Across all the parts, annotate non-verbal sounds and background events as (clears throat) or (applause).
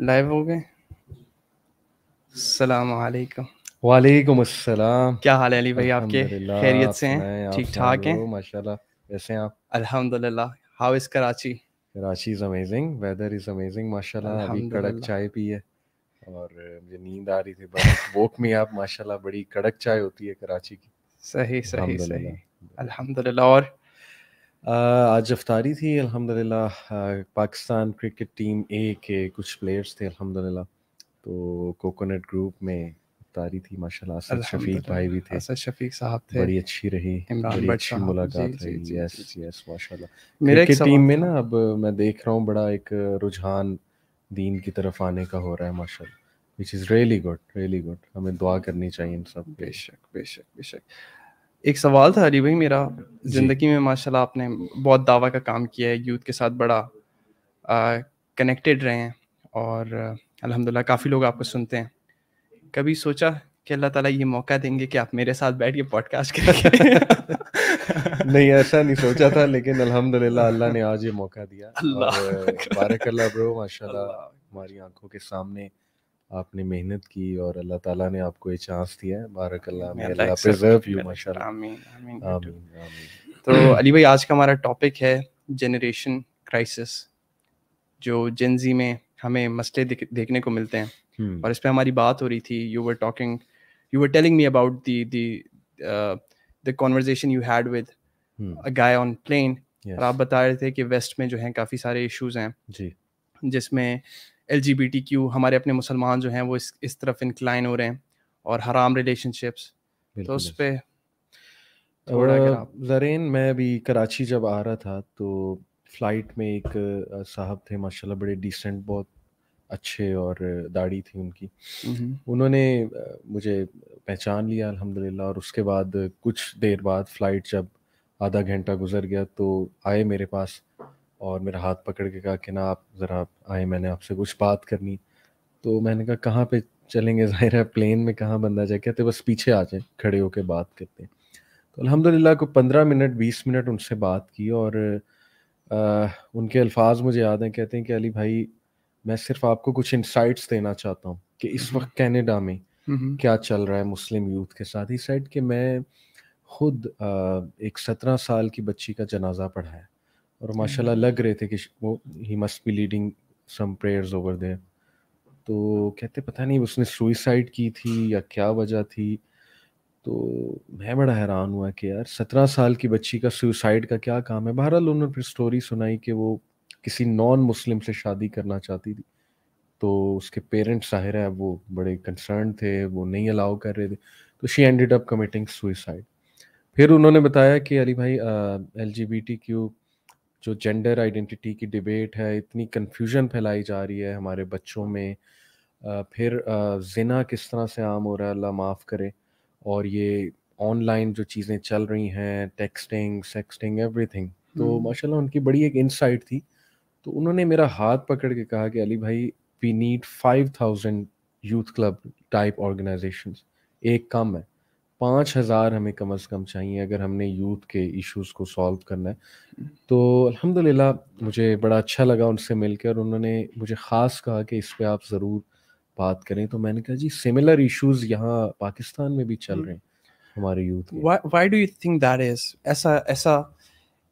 Live हो गए सलामकुम वालेकुम अस्सलाम क्या हाल है अली भाई आपके खैरियत से हैं ठीक ठाक हैं माशाल्लाह कैसे हैं आप अल्हम्दुलिल्लाह how is Karachi Karachi is amazing weather is amazing माशाल्लाह अभी कड़क चाय पी है और मुझे नींद आ रही थी बस वोक मी अप माशाल्लाह बड़ी कड़क चाय होती है कराची की सही सही सही अल्हम्दुलिल्लाह और आज अफ्तारी थी अल्हम्दुलिल्लाह पाकिस्तान क्रिकेट टीम ए के कुछ प्लेयर्स थे अल्हम्दुलिल्लाह तो कोकोनट ग्रुप में अफ्तारी थी माशाल्लाह असद शफीक भाई भी थे असद शफीक साहब थे बड़ी अच्छी रही बड़ी अच्छी मुलाकात रही यस यस माशाल्लाह मेरे टीम में ना अब मैं देख रहा हूँ बड़ा एक रुझान दीन की तरफ आने का हो रहा है माशाल्लाह which is really good really good हमें दुआ करनी चाहिए इन सब बेशक बेशक बेशक एक सवाल था अली भाई मेरा जिंदगी में माशाल्लाह आपने बहुत दावा का काम किया है यूथ के साथ बड़ा कनेक्टेड रहे हैं और अल्हम्दुलिल्लाह काफ़ी लोग आपको सुनते हैं कभी सोचा कि अल्लाह ताला ये मौका देंगे कि आप मेरे साथ बैठ के पॉडकास्ट करें (laughs) नहीं ऐसा नहीं सोचा था लेकिन अल्हम्दुलिल्लाह अल्लाह ने आज ये मौका दिया अल्लाह ब्रो माशाल्लाह हमारी आंखों के सामने आपने मेहनत की और अल्लाह ताला ने आपको ये चांस दिया है बारक अल्लाह (laughs) तो अली भाई आज का हमारा टॉपिक है जनरेशन क्राइसिस जो जेंजी में हमें मसले देखने को मिलते हैं हम्म। और इस पर हमारी बात हो रही थी you were talking you were telling me about the the the conversation you had with a guy on plane और आप बता रहे थे कि वेस्ट में जो है काफ़ी सारे इश्यूज हैं जी जिसमें एल हमारे अपने मुसलमान जो हैं वो इस इस तरफ इंक्लाइन हो रहे हैं और हराम रिलेशनशिप्स तो उस पर जरेन मैं अभी कराची जब आ रहा था तो फ्लाइट में एक साहब थे माशाल्लाह बड़े डिसेंट बहुत अच्छे और दाढ़ी थी उनकी हम्म, हम्म। उन्होंने मुझे पहचान लिया अल्हम्दुलिल्लाह और उसके बाद कुछ देर बाद फ्लाइट जब आधा घंटा गुजर गया तो आए मेरे पास और मेरा हाथ पकड़ के कहा कि ना आप ज़रा आए मैंने आपसे कुछ बात करनी तो मैंने कहा कहाँ पे चलेंगे (laughs) ज़ाहिर है प्लेन में कहाँ बंदा जाए कहते बस पीछे आ जाए खड़े होकर बात करते हैं तो अलहमदिल्ला को पंद्रह मिनट बीस मिनट उनसे बात की और आ, उनके अल्फाज मुझे याद हैं कहते हैं कि अली भाई मैं सिर्फ आपको कुछ इंसाइट्स देना चाहता हूँ कि इस हम्म। वक्त कैनेडा में हम्म। क्या चल रहा है मुस्लिम यूथ के साथ ही साइड कि मैं खुद आ, एक सत्रह साल की बच्ची का जनाजा पढ़ाया और माशाल्लाह लग रहे थे कि वो ही must be leading some prayers over there तो कहते पता नहीं उसने सुइसाइड की थी या क्या वजह थी तो मैं बड़ा हैरान हुआ कि यार सत्रह साल की बच्ची का सुइसाइड का क्या काम है बहरहाल उन्होंने फिर स्टोरी सुनाई कि वो किसी नॉन मुस्लिम से शादी करना चाहती थी तो उसके पेरेंट्स जाहिर है वो बड़े कंसर्न थे वो नहीं अलाउ कर रहे थे तो she ended up committing suicide फिर उन्होंने बताया कि अली भाई L G B T Q जो जेंडर आइडेंटिटी की डिबेट है इतनी कन्फ्यूजन फैलाई जा रही है हमारे बच्चों में फिर जिना किस तरह से आम हो रहा है अल्लाह माफ़ करे और ये ऑनलाइन जो चीज़ें चल रही हैं टेक्सटिंग सेक्सटिंग एवरीथिंग तो हम्म। माशाल्लाह उनकी बड़ी एक इनसाइट थी तो उन्होंने मेरा हाथ पकड़ के कहा कि अली भाई we need five thousand youth club type organisations एक कम है पाँच हज़ार हमें कम से कम चाहिए अगर हमने यूथ के इश्यूज को सॉल्व करना है हम्म। तो अल्हम्दुलिल्लाह मुझे बड़ा अच्छा लगा उनसे मिलकर और उन्होंने मुझे ख़ास कहा कि इस पर आप ज़रूर बात करें तो मैंने कहा जी सिमिलर इश्यूज यहाँ पाकिस्तान में भी चल हम्म। रहे हैं हमारे youth why do you think that is ऐसा ऐसा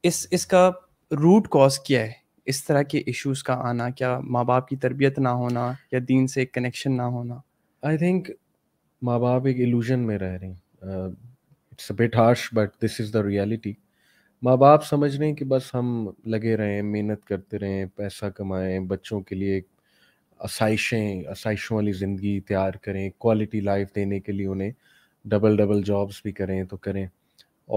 इस इसका रूट कॉज क्या है इस तरह के इश्यूज का आना क्या माँ बाप की तरबियत ना होना या दीन से कनेक्शन ना होना आई थिंक माँ बाप एक इल्यूजन में रह रहे हैं it's a bit harsh but this is the reality माँ बाप समझ रहे हैं कि बस हम लगे रहें मेहनत करते रहें पैसा कमाएं बच्चों के लिए आसाइशें आसाइशों वाली ज़िंदगी तैयार करें क्वालिटी लाइफ देने के लिए उन्हें डबल डबल जॉब्स भी करें तो करें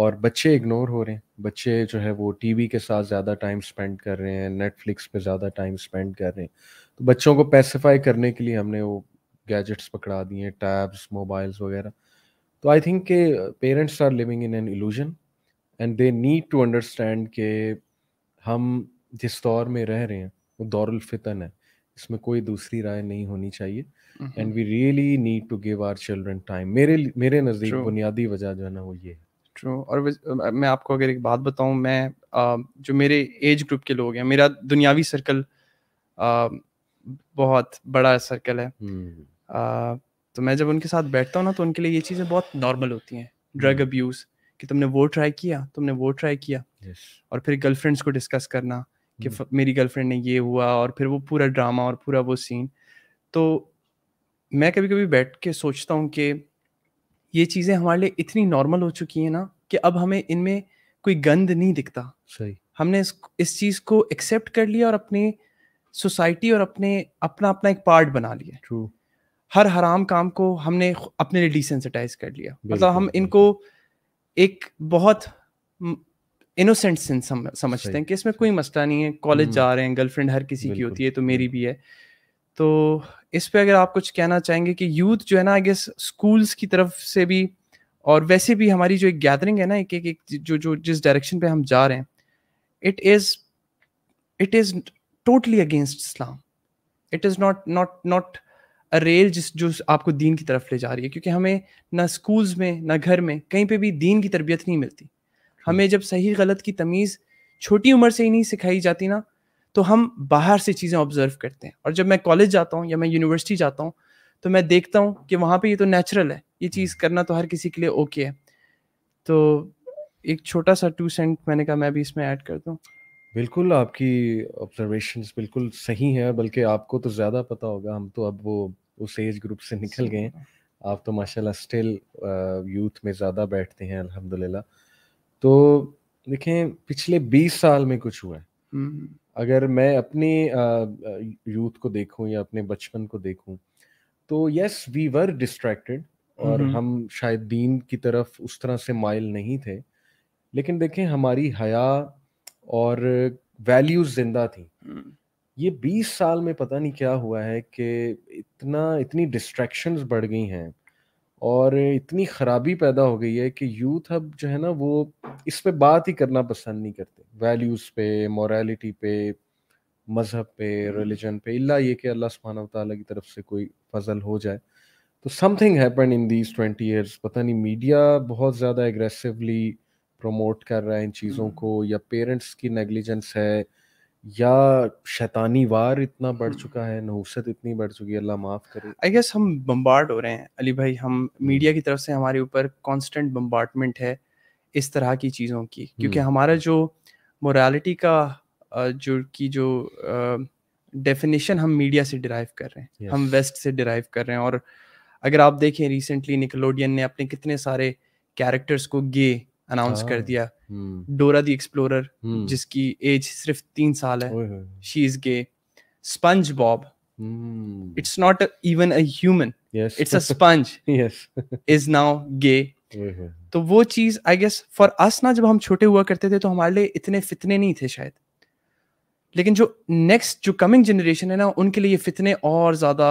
और बच्चे इग्नोर हो रहे हैं बच्चे जो है वो टीवी के साथ ज़्यादा टाइम स्पेंड कर रहे हैं नेटफ्लिक्स पे ज़्यादा टाइम स्पेंड कर रहे हैं तो बच्चों को पैसिफाई करने के लिए हमने वो गैजेट्स पकड़ा दिए टैब्स मोबाइल्स वगैरह तो आई थिंक के parents are living in an illusion and they need to understand के हम जिस दौर में रह रहे हैं वो दौरुल फितन है इसमें कोई दूसरी राय नहीं होनी चाहिए and we really need to give our children time मेरे मेरे नज़दीक बुनियादी वजह जो है ना वो ये है ट्रू और मैं आपको अगर एक बात बताऊं मैं आ, जो मेरे एज ग्रुप के लोग हैं मेरा दुनियावी सर्कल आ, बहुत बड़ा सर्कल है आ, हम्म। तो मैं जब उनके साथ बैठता हूँ ना तो उनके लिए ये चीज़ें बहुत नॉर्मल होती हैं ड्रग हम्म। अब्यूज़ कि तुमने वो ट्राई किया तुमने वो ट्राई किया yes. और फिर गर्लफ्रेंड्स को डिस्कस करना कि hmm. मेरी गर्लफ्रेंड ने ये हुआ और फिर वो पूरा ड्रामा और पूरा वो सीन तो मैं कभी कभी बैठ के सोचता हूँ कि ये चीज़ें हमारे लिए इतनी नॉर्मल हो चुकी हैं ना कि अब हमें इनमें कोई गंद नहीं दिखता सही हमने इस इस चीज़ को एक्सेप्ट कर लिया और अपने सोसाइटी और अपने अपना अपना एक पार्ट बना लिया ट्रू हर हराम काम को हमने अपने लिए डिसेंसिटाइज कर लिया मतलब हम इनको एक बहुत इनोसेंट सेंस सम, समझते हैं कि इसमें कोई मसला नहीं है कॉलेज हम्म। जा रहे हैं गर्लफ्रेंड हर किसी की होती है तो मेरी भी है तो इस पे अगर आप कुछ कहना चाहेंगे कि यूथ जो है ना आई गेस स्कूल्स की तरफ से भी और वैसे भी हमारी जो एक गैदरिंग है ना एक एक, एक जो जो जिस डायरेक्शन पे हम जा रहे हैं it is it is totally against Islam it is not not not real जिस जो आपको दीन की तरफ ले जा रही है क्योंकि हमें ना स्कूल्स में ना घर में कहीं पे भी दीन की तरबियत नहीं मिलती हमें जब सही गलत की तमीज़ छोटी उम्र से ही नहीं सिखाई जाती ना तो हम बाहर से चीज़ें ऑब्जर्व करते हैं और जब मैं कॉलेज जाता हूँ या मैं यूनिवर्सिटी जाता हूँ तो मैं देखता हूँ कि वहाँ पर ये तो नेचुरल है ये चीज़ hmm. करना तो हर किसी के लिए ओके है तो एक छोटा सा टू सेंट मैंने कहा मैं भी इसमें ऐड कर दूँ बिल्कुल आपकी ऑब्जर्वेशंस बिल्कुल सही हैं बल्कि आपको तो ज़्यादा पता होगा हम तो अब वो उस एज ग्रुप से निकल गए आप तो माशाल्लाह स्टिल यूथ में ज़्यादा बैठते हैं अल्हम्दुलिल्लाह तो देखें पिछले 20 साल में कुछ हुआ है हम्म, हम्म। अगर मैं अपने यूथ को देखूं या अपने बचपन को देखूं तो यस वी वर डिस्ट्रैक्टेड और हम्म। हम शायद दीन की तरफ उस तरह से माइल नहीं थे लेकिन देखें हमारी हया और वैल्यूज जिंदा थी ये 20 साल में पता नहीं क्या हुआ है कि इतना इतनी डिस्ट्रैक्शंस बढ़ गई हैं और इतनी ख़राबी पैदा हो गई है कि यूथ अब जो है ना वो इस पे बात ही करना पसंद नहीं करते वैल्यूज़ पे मोरालिटी पे मज़हब पे रिलीजन हम्म। पे इल्ला ये कि अल्लाह सुबहाना तला की तरफ से कोई फजल हो जाए तो something happen in these twenty years पता नहीं मीडिया बहुत ज़्यादा एग्रेसिवली प्रमोट कर रहा है इन चीज़ों हम्म। को या पेरेंट्स की नेग्लिजेंस है या शैतानी वार इतना बढ़ हम्म। चुका है नहुसत इतनी बढ़ चुकी है अल्लाह माफ़ करे आई गेस हम बम्बार्ड हो रहे हैं अली भाई हम मीडिया की तरफ से हमारे ऊपर कॉन्स्टेंट बम्बार्टमेंट है इस तरह की चीज़ों की क्योंकि हम्म। हमारा जो मोरालिटी का जो की जो डेफिनेशन हम मीडिया से डिराइव कर रहे हैं yes. हम वेस्ट से डिराइव कर रहे हैं और अगर आप देखें रिसेंटली निकलोडियन ने अपने कितने सारे कैरेक्टर्स को गे अनाउंस कर हाँ। दिया हम्म। डोरा दी एक्सप्लोरर हम्म। जिसकी एज सिर्फ तीन साल है she is gay SpongeBob it's not even human it's a sponge is now gay तो वो चीज आई गेस फॉर अस ना जब हम छोटे हुआ करते थे तो हमारे लिए इतने फितने नहीं थे शायद लेकिन जो नेक्स्ट जो कमिंग जनरेशन है ना उनके लिए फितने और ज्यादा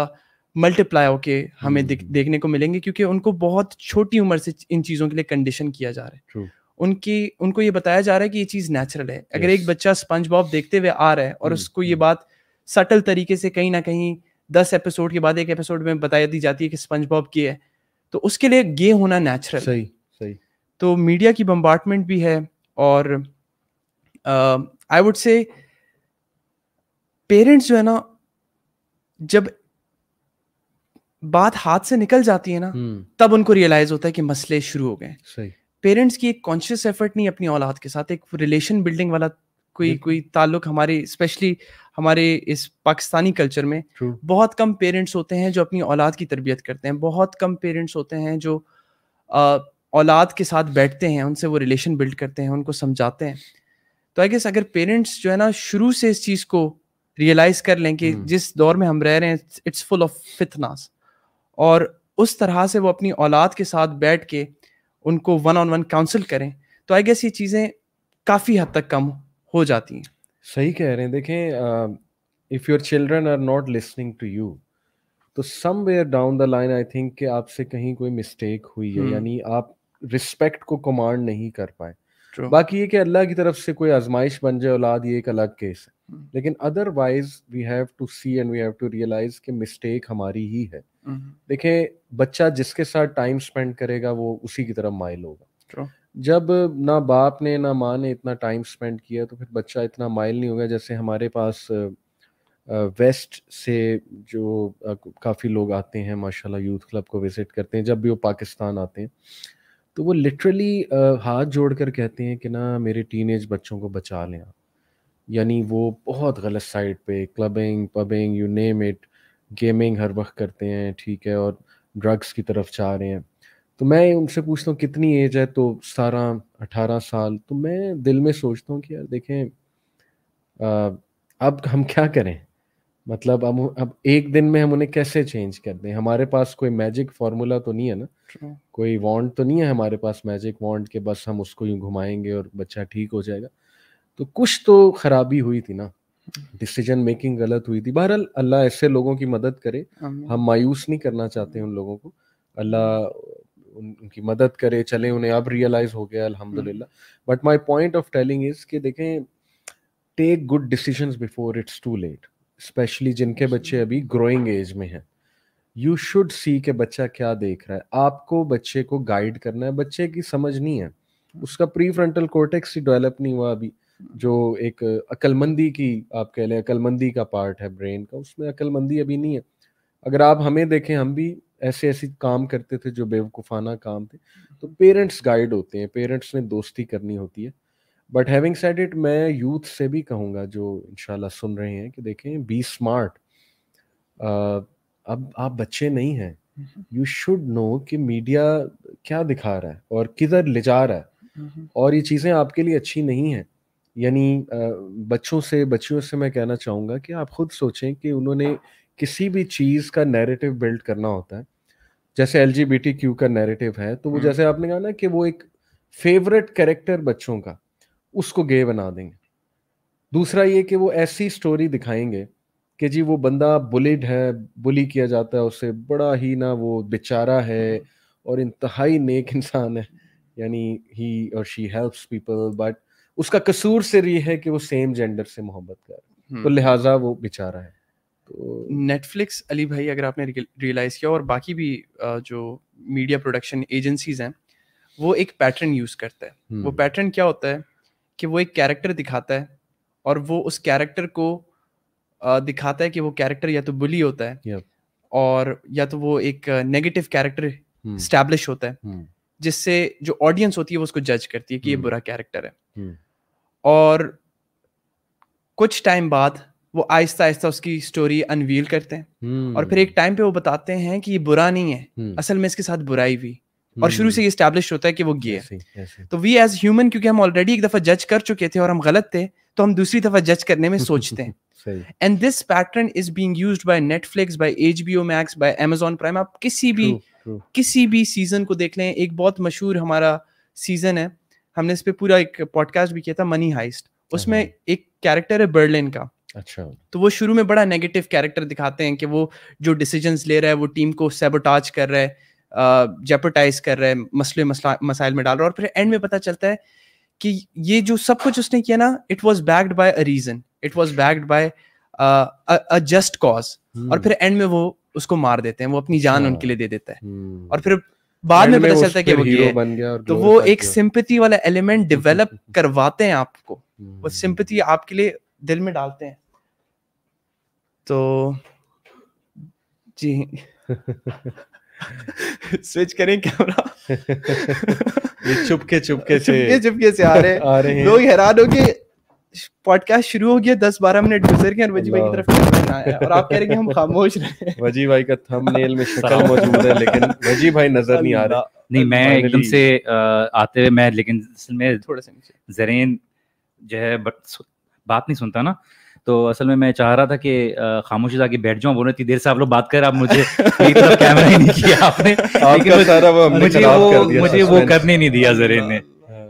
मल्टीप्लाई होके हमें हम्म। देखने को मिलेंगे क्योंकि उनको बहुत छोटी उम्र से इन चीजों के लिए कंडीशन किया जा रहा है उनकी उनको ये बताया जा रहा है कि ये चीज़ नेचुरल है अगर एक बच्चा स्पंज बॉब देखते हुए आ रहा है और हम्म, उसको ये हम्म। बात सटल तरीके से कहीं ना कहीं दस एपिसोड के बाद एक एपिसोड में बताया दी जाती है कि स्पंज बॉब की है तो उसके लिए ये होना नेचुरल सही सही तो मीडिया की बम्बार्टमेंट भी है और आई वुड से पेरेंट्स जो है ना जब बात हाथ से निकल जाती है ना हम्म। तब उनको रियलाइज होता है कि मसले शुरू हो गए सही पेरेंट्स की एक कॉन्शियस एफर्ट नहीं अपनी औलाद के साथ एक रिलेशन बिल्डिंग वाला कोई कोई ताल्लुक हमारे स्पेशली हमारे इस पाकिस्तानी कल्चर में True. बहुत कम पेरेंट्स होते हैं जो अपनी औलाद की तरबियत करते हैं बहुत कम पेरेंट्स होते हैं जो औलाद के साथ बैठते हैं उनसे वो रिलेशन बिल्ड करते हैं उनको समझाते हैं तो आई गेस अगर पेरेंट्स जो है ना शुरू से इस चीज़ को रियलाइज कर लें कि hmm. जिस दौर में हम रह रहे हैं इट्स फुल ऑफ फितनास और उस तरह से वो अपनी औलाद के साथ बैठ के उनको वन ऑन वन काउंसिल करें तो आई गेस ये चीज़ें काफ़ी हद तक कम हो जाती हैं सही कह रहे हैं देखें if your children are not listening to you तो where down the line I think कि आपसे कहीं कोई मिस्टेक हुई है हम्म। यानी आप रिस्पेक्ट को कमांड नहीं कर पाए बाकी ये कि अल्लाह की तरफ से कोई आजमाइश बन जाए औलाद ये एक अलग केस है hmm. लेकिन otherwise we have to see and we have to realise कि मिस्टेक हमारी ही है hmm. देखे बच्चा जिसके साथ टाइम स्पेंड करेगा वो उसी की तरफ माइल होगा जब ना बाप ने ना माँ ने इतना टाइम स्पेंड किया तो फिर बच्चा इतना माइल नहीं होगा जैसे हमारे पास वेस्ट से जो काफ़ी लोग आते हैं माशाल्लाह यूथ क्लब को विज़िट करते हैं जब भी वो पाकिस्तान आते हैं तो वो लिटरली हाथ जोड़ कर कहते हैं कि ना मेरे टीन बच्चों को बचा लें आप यानी वो बहुत गलत साइड पे clubbing pubbing you name it gaming हर वक्त करते हैं ठीक है और ड्रग्स की तरफ जा रहे हैं तो मैं उनसे पूछता हूँ कितनी एज है तो सतारह अठारह साल तो मैं दिल में सोचता हूँ कि यार देखें आ, अब हम क्या करें मतलब अब अब एक दिन में हम उन्हें कैसे चेंज कर दें हमारे पास कोई मैजिक फॉर्मूला तो नहीं है ना कोई वॉन्ड तो नहीं है हमारे पास मैजिक वॉन्ड के बस हम उसको यूं घुमाएंगे और बच्चा ठीक हो जाएगा तो कुछ तो खराबी हुई थी ना डिसीजन मेकिंग गलत हुई थी बहरहाल अल्लाह ऐसे लोगों की मदद करे हम मायूस नहीं करना चाहते उन लोगों को अल्लाह उनकी मदद करे चले उन्हें अब रियलाइज हो गया अल्हम्दुलिल्लाह but my point of telling is कि देखें take good decisions before it's too late specially जिनके बच्चे अभी ग्रोइंग एज में हैं यू शुड सी के बच्चा क्या देख रहा है आपको बच्चे को गाइड करना है बच्चे की समझ नहीं है उसका प्री फ्रंटल कोर्टेक्स ही डेवलप नहीं हुआ अभी जो एक अकलमंदी की आप कह लें अकलमंदी का पार्ट है ब्रेन का उसमें अकलमंदी अभी नहीं है अगर आप हमें देखें हम भी ऐसे ऐसे काम करते थे जो बेवकूफ़ाना काम थे तो पेरेंट्स गाइड होते हैं पेरेंट्स ने दोस्ती करनी होती है बट हैविंग सेड इट मैं यूथ से भी कहूँगा जो इनशाला सुन रहे हैं कि देखें बी स्मार्ट अब आप बच्चे नहीं हैं यू शुड नो कि मीडिया क्या दिखा रहा है और किधर ले जा रहा है और ये चीज़ें आपके लिए अच्छी नहीं हैं यानी बच्चों से बच्चियों से मैं कहना चाहूँगा कि आप खुद सोचें कि उन्होंने किसी भी चीज़ का नैरेटिव बिल्ड करना होता है जैसे एल का नैरेटिव है तो वो हम्म। जैसे आपने कहा ना कि वो एक फेवरेट कैरेक्टर बच्चों का उसको गे बना देंगे दूसरा ये कि वो ऐसी स्टोरी दिखाएंगे कि जी वो बंदा बुलिड है बुली किया जाता है उसे बड़ा ही ना वो बेचारा है और इंतहाई नेक इंसान है यानी ही और शी हेल्प्स पीपल बट उसका कसूर सिर ये है कि वो सेम जेंडर से मोहब्बत कर हम्म। तो लिहाजा वो बेचारा है तो नेटफ्लिक्स अली भाई अगर आपने रियलाइज़ किया और बाकी भी जो मीडिया प्रोडक्शन एजेंसीज हैं वो एक पैटर्न यूज़ करता है वो पैटर्न हम्म। क्या होता है कि वो एक कैरेक्टर दिखाता है और वो उस कैरेक्टर को दिखाता है कि वो कैरेक्टर या तो बुली होता है और या तो वो एक नेगेटिव कैरेक्टर स्टैब्लिश होता है hmm. जिससे जो ऑडियंस होती है वो उसको जज करती है कि hmm. ये बुरा कैरेक्टर है hmm. और कुछ टाइम बाद वो आहिस्ता आहिस्ता उसकी स्टोरी अनवील करते हैं hmm. और फिर एक टाइम पे वो बताते हैं कि ये बुरा नहीं है hmm. असल में इसके साथ बुराई भी और शुरू से स्टैब्लिश हम्म। होता है कि वो गे है तो वी एज ह्यूमन क्योंकि हम ऑलरेडी एक दफा जज कर चुके थे और हम गलत थे तो हम दूसरी दफा जज करने में (laughs) सोचते हैं and this pattern is being used by Netflix by HBO Max by Amazon prime आप किसी भी true, true. किसी भी सीजन को देख लें एक बहुत मशहूर हमारा सीजन है हमने इस पे पूरा एक पॉडकास्ट भी किया था मनी हाइस्ट उसमें हाँ, हाँ। एक कैरेक्टर है बर्लिन का अच्छा तो वो शुरू में बड़ा नेगेटिव कैरेक्टर दिखाते हैं कि वो जो डिसीजंस ले रहा है वो टीम को सेबोटाज कर रहा है जेपोटाइज कर रहा है मसले मसाइल में डाल रहा है और फिर एंड में पता चलता है कि ये जो सब कुछ उसने किया ना it was backed by a reason it was backed by a just cause और हम्म। फिर एंड में वो उसको मार देते हैं वो अपनी जान हाँ। उनके लिए दे देता है हम्म। और फिर बाद में पता चलता है कि वो ये तो वो एक सिंपथी वाला एलिमेंट डेवलप (laughs) करवाते हैं आपको वो सिंपथी हम्म। आपके लिए दिल में डालते हैं तो जी (laughs) स्विच (laughs) करें कैमरा (laughs) ये चुपके चुपके से चुपके चुपके से आ रहे (laughs) आ रहे हैं लोग हैरान हो गए पॉडकास्ट शुरू हो गया दस बारह मिनट गुजर गए और वजी भाई की तरफ कैमरा आया और आप कह रहे हैं हम खामोश रहे वजी भाई का थंबनेल में शक्ल मौजूद है लेकिन वजी भाई नजर नहीं आ रहा नहीं मैं एकदम से आते हुए मैं लेकिन में थोड़ा सा जरेन जो है बात नहीं सुनता ना तो असल में मैं चाह रहा था कि खामोशी जाके बैठ जाऊं बोले इतनी देर से आप लोग बात कर आप मुझे कैमरा ही नहीं किया आपने (laughs) लेकिन सारा वो मुझे वो मुझे वो करने नहीं दिया जरे हाँ, ने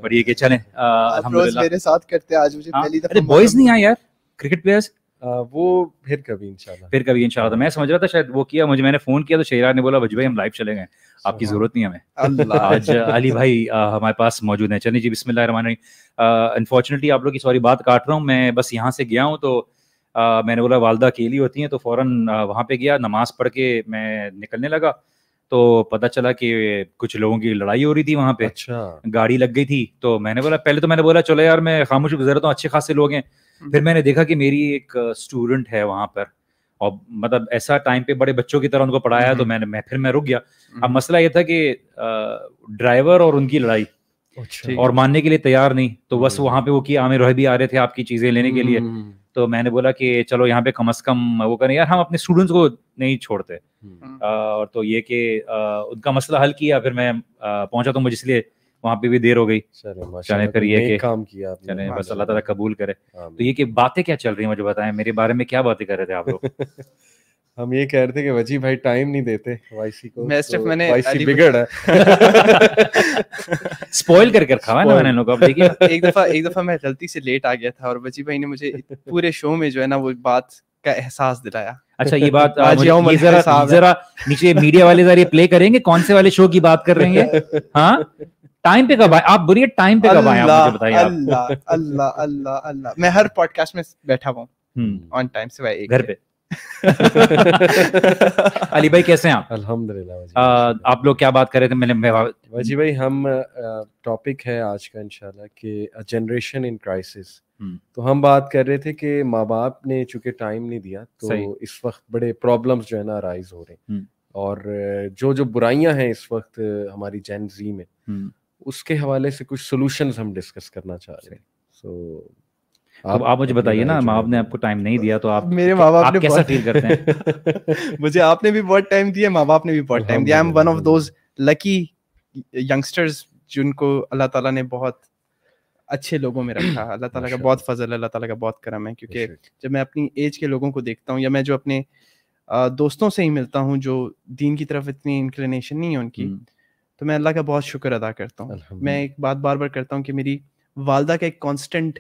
बढ़िया हाँ। कि चले अल्हम्दुलिल्लाह मेरे साथ करते आज मुझे हाँ? पहली दफा अरे बॉयज नहीं आए यार क्रिकेट प्लेयर्स वो फिर कभी इंशाल्लाह फिर कभी इंशाल्लाह तो मैं समझ रहा था शायद वो किया मुझे मैंने फोन किया तो शेरा ने बोला भज भाई हम लाइव चले गए आपकी जरूरत नहीं हमें आज अली भाई आ, हमारे पास मौजूद है चलिए जी बिस्मिल अनफॉर्चुनेटली आप लोग की सॉरी बात काट रहा हूँ मैं बस यहाँ से गया हूँ तो आ, मैंने बोला वालदा अकेली होती हैं तो फौरन वहाँ पे गया नमाज पढ़ के मैं निकलने लगा तो पता चला कि कुछ लोगों की लड़ाई हो रही थी वहां पे अच्छा गाड़ी लग गई थी तो मैंने बोला पहले तो मैंने बोला चलो यार मैं खामोश गुजर रहा हूँ अच्छे खासे लोग हैं फिर मैंने देखा कि मेरी एक स्टूडेंट है वहां पर और मतलब ऐसा टाइम पे बड़े बच्चों की तरह उनको पढ़ाया तो हम्म। मैंने मैं फिर मैं रुक गया अब हम्म। मसला ये था कि ड्राइवर और उनकी लड़ाई अच्छा। और मानने के लिए तैयार नहीं तो बस हम्म। वहां पे वो किया आमिर भी आ रहे थे आपकी चीजें लेने के लिए तो मैंने बोला कि चलो यहाँ पे कम अज कम वो करें यार हम अपने स्टूडेंट्स को नहीं छोड़ते और तो ये कि उनका मसला हल किया फिर मैं पहुंचा तो मुझे इसलिए वहाँ पे भी देर हो गई चले तो तो फिर ये काम किया बस अल्लाह तला कबूल करे तो ये कि बातें क्या चल रही है मुझे बताए मेरे बारे में क्या बातें कर रहे थे आप लोग (laughs) हम ये कह रहे थे कि वजी भाई टाइम नहीं देते वाईसी को मैं सिर्फ तो मैंने वाईसी बिगड़ है स्पॉइल कर कर खावा ना मैंने लोग अब देखिए (laughs) एक दफा एक दफा मैं गलती से लेट आ गया था और वजी भाई ने मुझे पूरे शो में जो है ना वो बात का एहसास दिलाया अच्छा ये बात आज (laughs) ये जरा जरा नीचे मीडिया वाले जरा प्ले करेंगे कौन से वाले शो की बात कर रहे हैं हाँ टाइम पे कब आए आप बोलिए टाइम पे कब आए बताइए अल्लाह अल्लाह अल्लाह अल्लाह मैं हर पॉडकास्ट में बैठा हुआ ऑन टाइम से भाई घर पे (laughs) अली भाई कैसे हैं आप अल्हम्दुलिल्लाह आप लोग क्या बात कर रहे थे मैंने वजी भाई हम टॉपिक है आज का इंशाल्लाह कि जनरेशन इन क्राइसिस तो हम बात कर रहे थे कि माँ बाप ने चूंकि टाइम नहीं दिया तो इस वक्त बड़े प्रॉब्लम्स जो है ना अराइज हो रहे हैं हम्म। और जो जो बुराइयां हैं इस वक्त हमारी जेन जी में हम्म। उसके हवाले से कुछ सोल्यूशन हम डिस्कस करना चाह रहे हैं सो so, आप, आप मुझे बताइए ना माँ ने आपको टाइम नहीं दिया तो आप मेरे माँ बाप ने कैसा फील करते हैं (laughs) मुझे आपने भी बहुत टाइम दिया माँ बाप ने भी बहुत टाइम दिया I am one of those lucky youngsters जिनको अल्लाह ताला ने बहुत अच्छे लोगों में रखा (clears throat) अल्लाह ताला का बहुत फजल है अल्लाह ताला का बहुत करम है क्योंकि जब मैं अपनी एज के लोगों को देखता हूँ या मैं जो अपने दोस्तों से ही मिलता हूँ जो दीन की तरफ इतनी इंक्लिनेशन नहीं है उनकी हम्म। तो मैं अल्लाह का बहुत शुक्र अदा करता हूँ मैं एक बात बार बार करता हूँ कि मेरी वालदा का एक कॉन्स्टेंट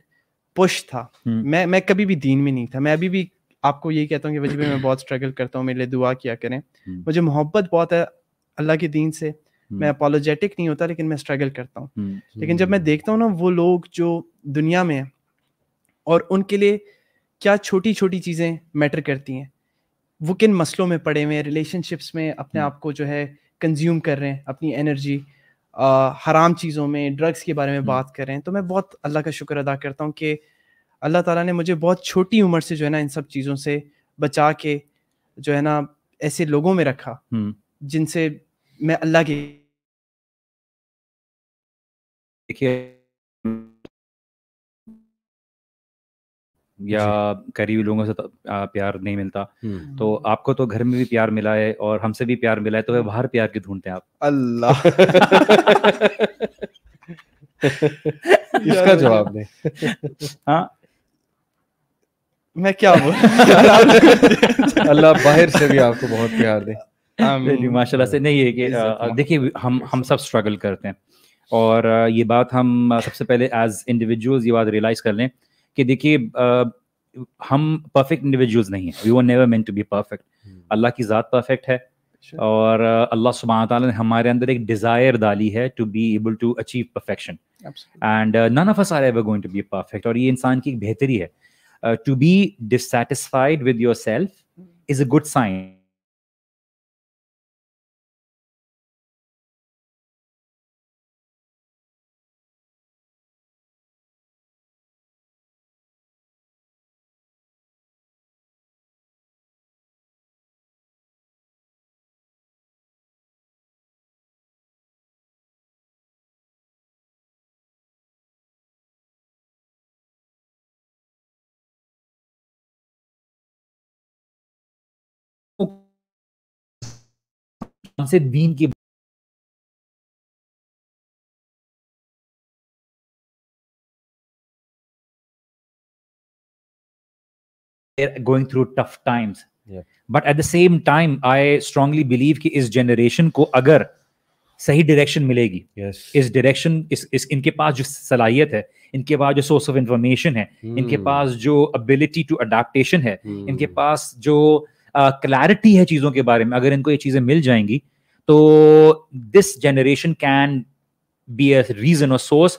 पुश था हम्म। मैं मैं कभी भी दीन में नहीं था मैं अभी भी आपको यही कहता हूँ कि वजह मैं बहुत स्ट्रगल करता हूँ मेरे लिए दुआ किया करें हम्म। मुझे मोहब्बत बहुत है अल्लाह के दीन से हम्म। मैं अपोलोजेटिक नहीं होता लेकिन मैं स्ट्रगल करता हूँ लेकिन जब मैं देखता हूँ ना वो लोग जो दुनिया में है और उनके लिए क्या छोटी छोटी चीज़ें मैटर करती हैं वो किन मसलों में पड़े हुए हैं रिलेशनशिप्स में अपने आप को जो है कंज्यूम कर रहे हैं अपनी एनर्जी हराम चीज़ों में ड्रग्स के बारे में हम्म। बात कर रहे हैं तो मैं बहुत अल्लाह का शुक्र अदा करता हूँ कि अल्लाह ताला ने मुझे बहुत छोटी उम्र से जो है ना इन सब चीज़ों से बचा के जो है ना ऐसे लोगों में रखा हम्म। जिनसे मैं अल्लाह के देखिए या करीबी लोगों से तो प्यार नहीं मिलता हम्म। तो आपको तो घर में भी प्यार मिला है और हमसे भी प्यार मिला है तो हम्म। वह बाहर प्यार के ढूंढते हैं आप अल्लाह (laughs) इसका जवाब दे हाँ मैं क्या बोल (laughs) अल्लाह बाहर से भी आपको बहुत प्यार दे माशाल्लाह से नहीं है कि देखिए हम हम सब स्ट्रगल करते हैं और ये बात हम सबसे पहले एज इंडिविजुअल्स ये बात रियलाइज कर लें कि देखिए हम परफेक्ट इंडिविजुअल्स नहीं है we were never meant to be perfect अल्लाह की ज़ात परफेक्ट है और अल्लाह सुबह तला ने हमारे अंदर एक डिज़ायर डाली है to be able to achieve perfection and none of us are ever going to be perfect और ये इंसान की एक बेहतरी है to be dissatisfied with yourself is a good sign कौन से दीन की going through tough times but at the same time I i believe कि इस जनरेशन को अगर सही डायरेक्शन मिलेगी yes. इस डायरेक्शन इस, इस इनके पास जो सलाहियत है इनके पास जो सोर्स ऑफ इंफॉर्मेशन है hmm. इनके पास जो अबिलिटी टू अडेप्टेशन है hmm. इनके पास जो क्लैरिटी uh, है चीज़ों के बारे में अगर इनको ये चीज़ें मिल जाएंगी तो this generation can be a reason और source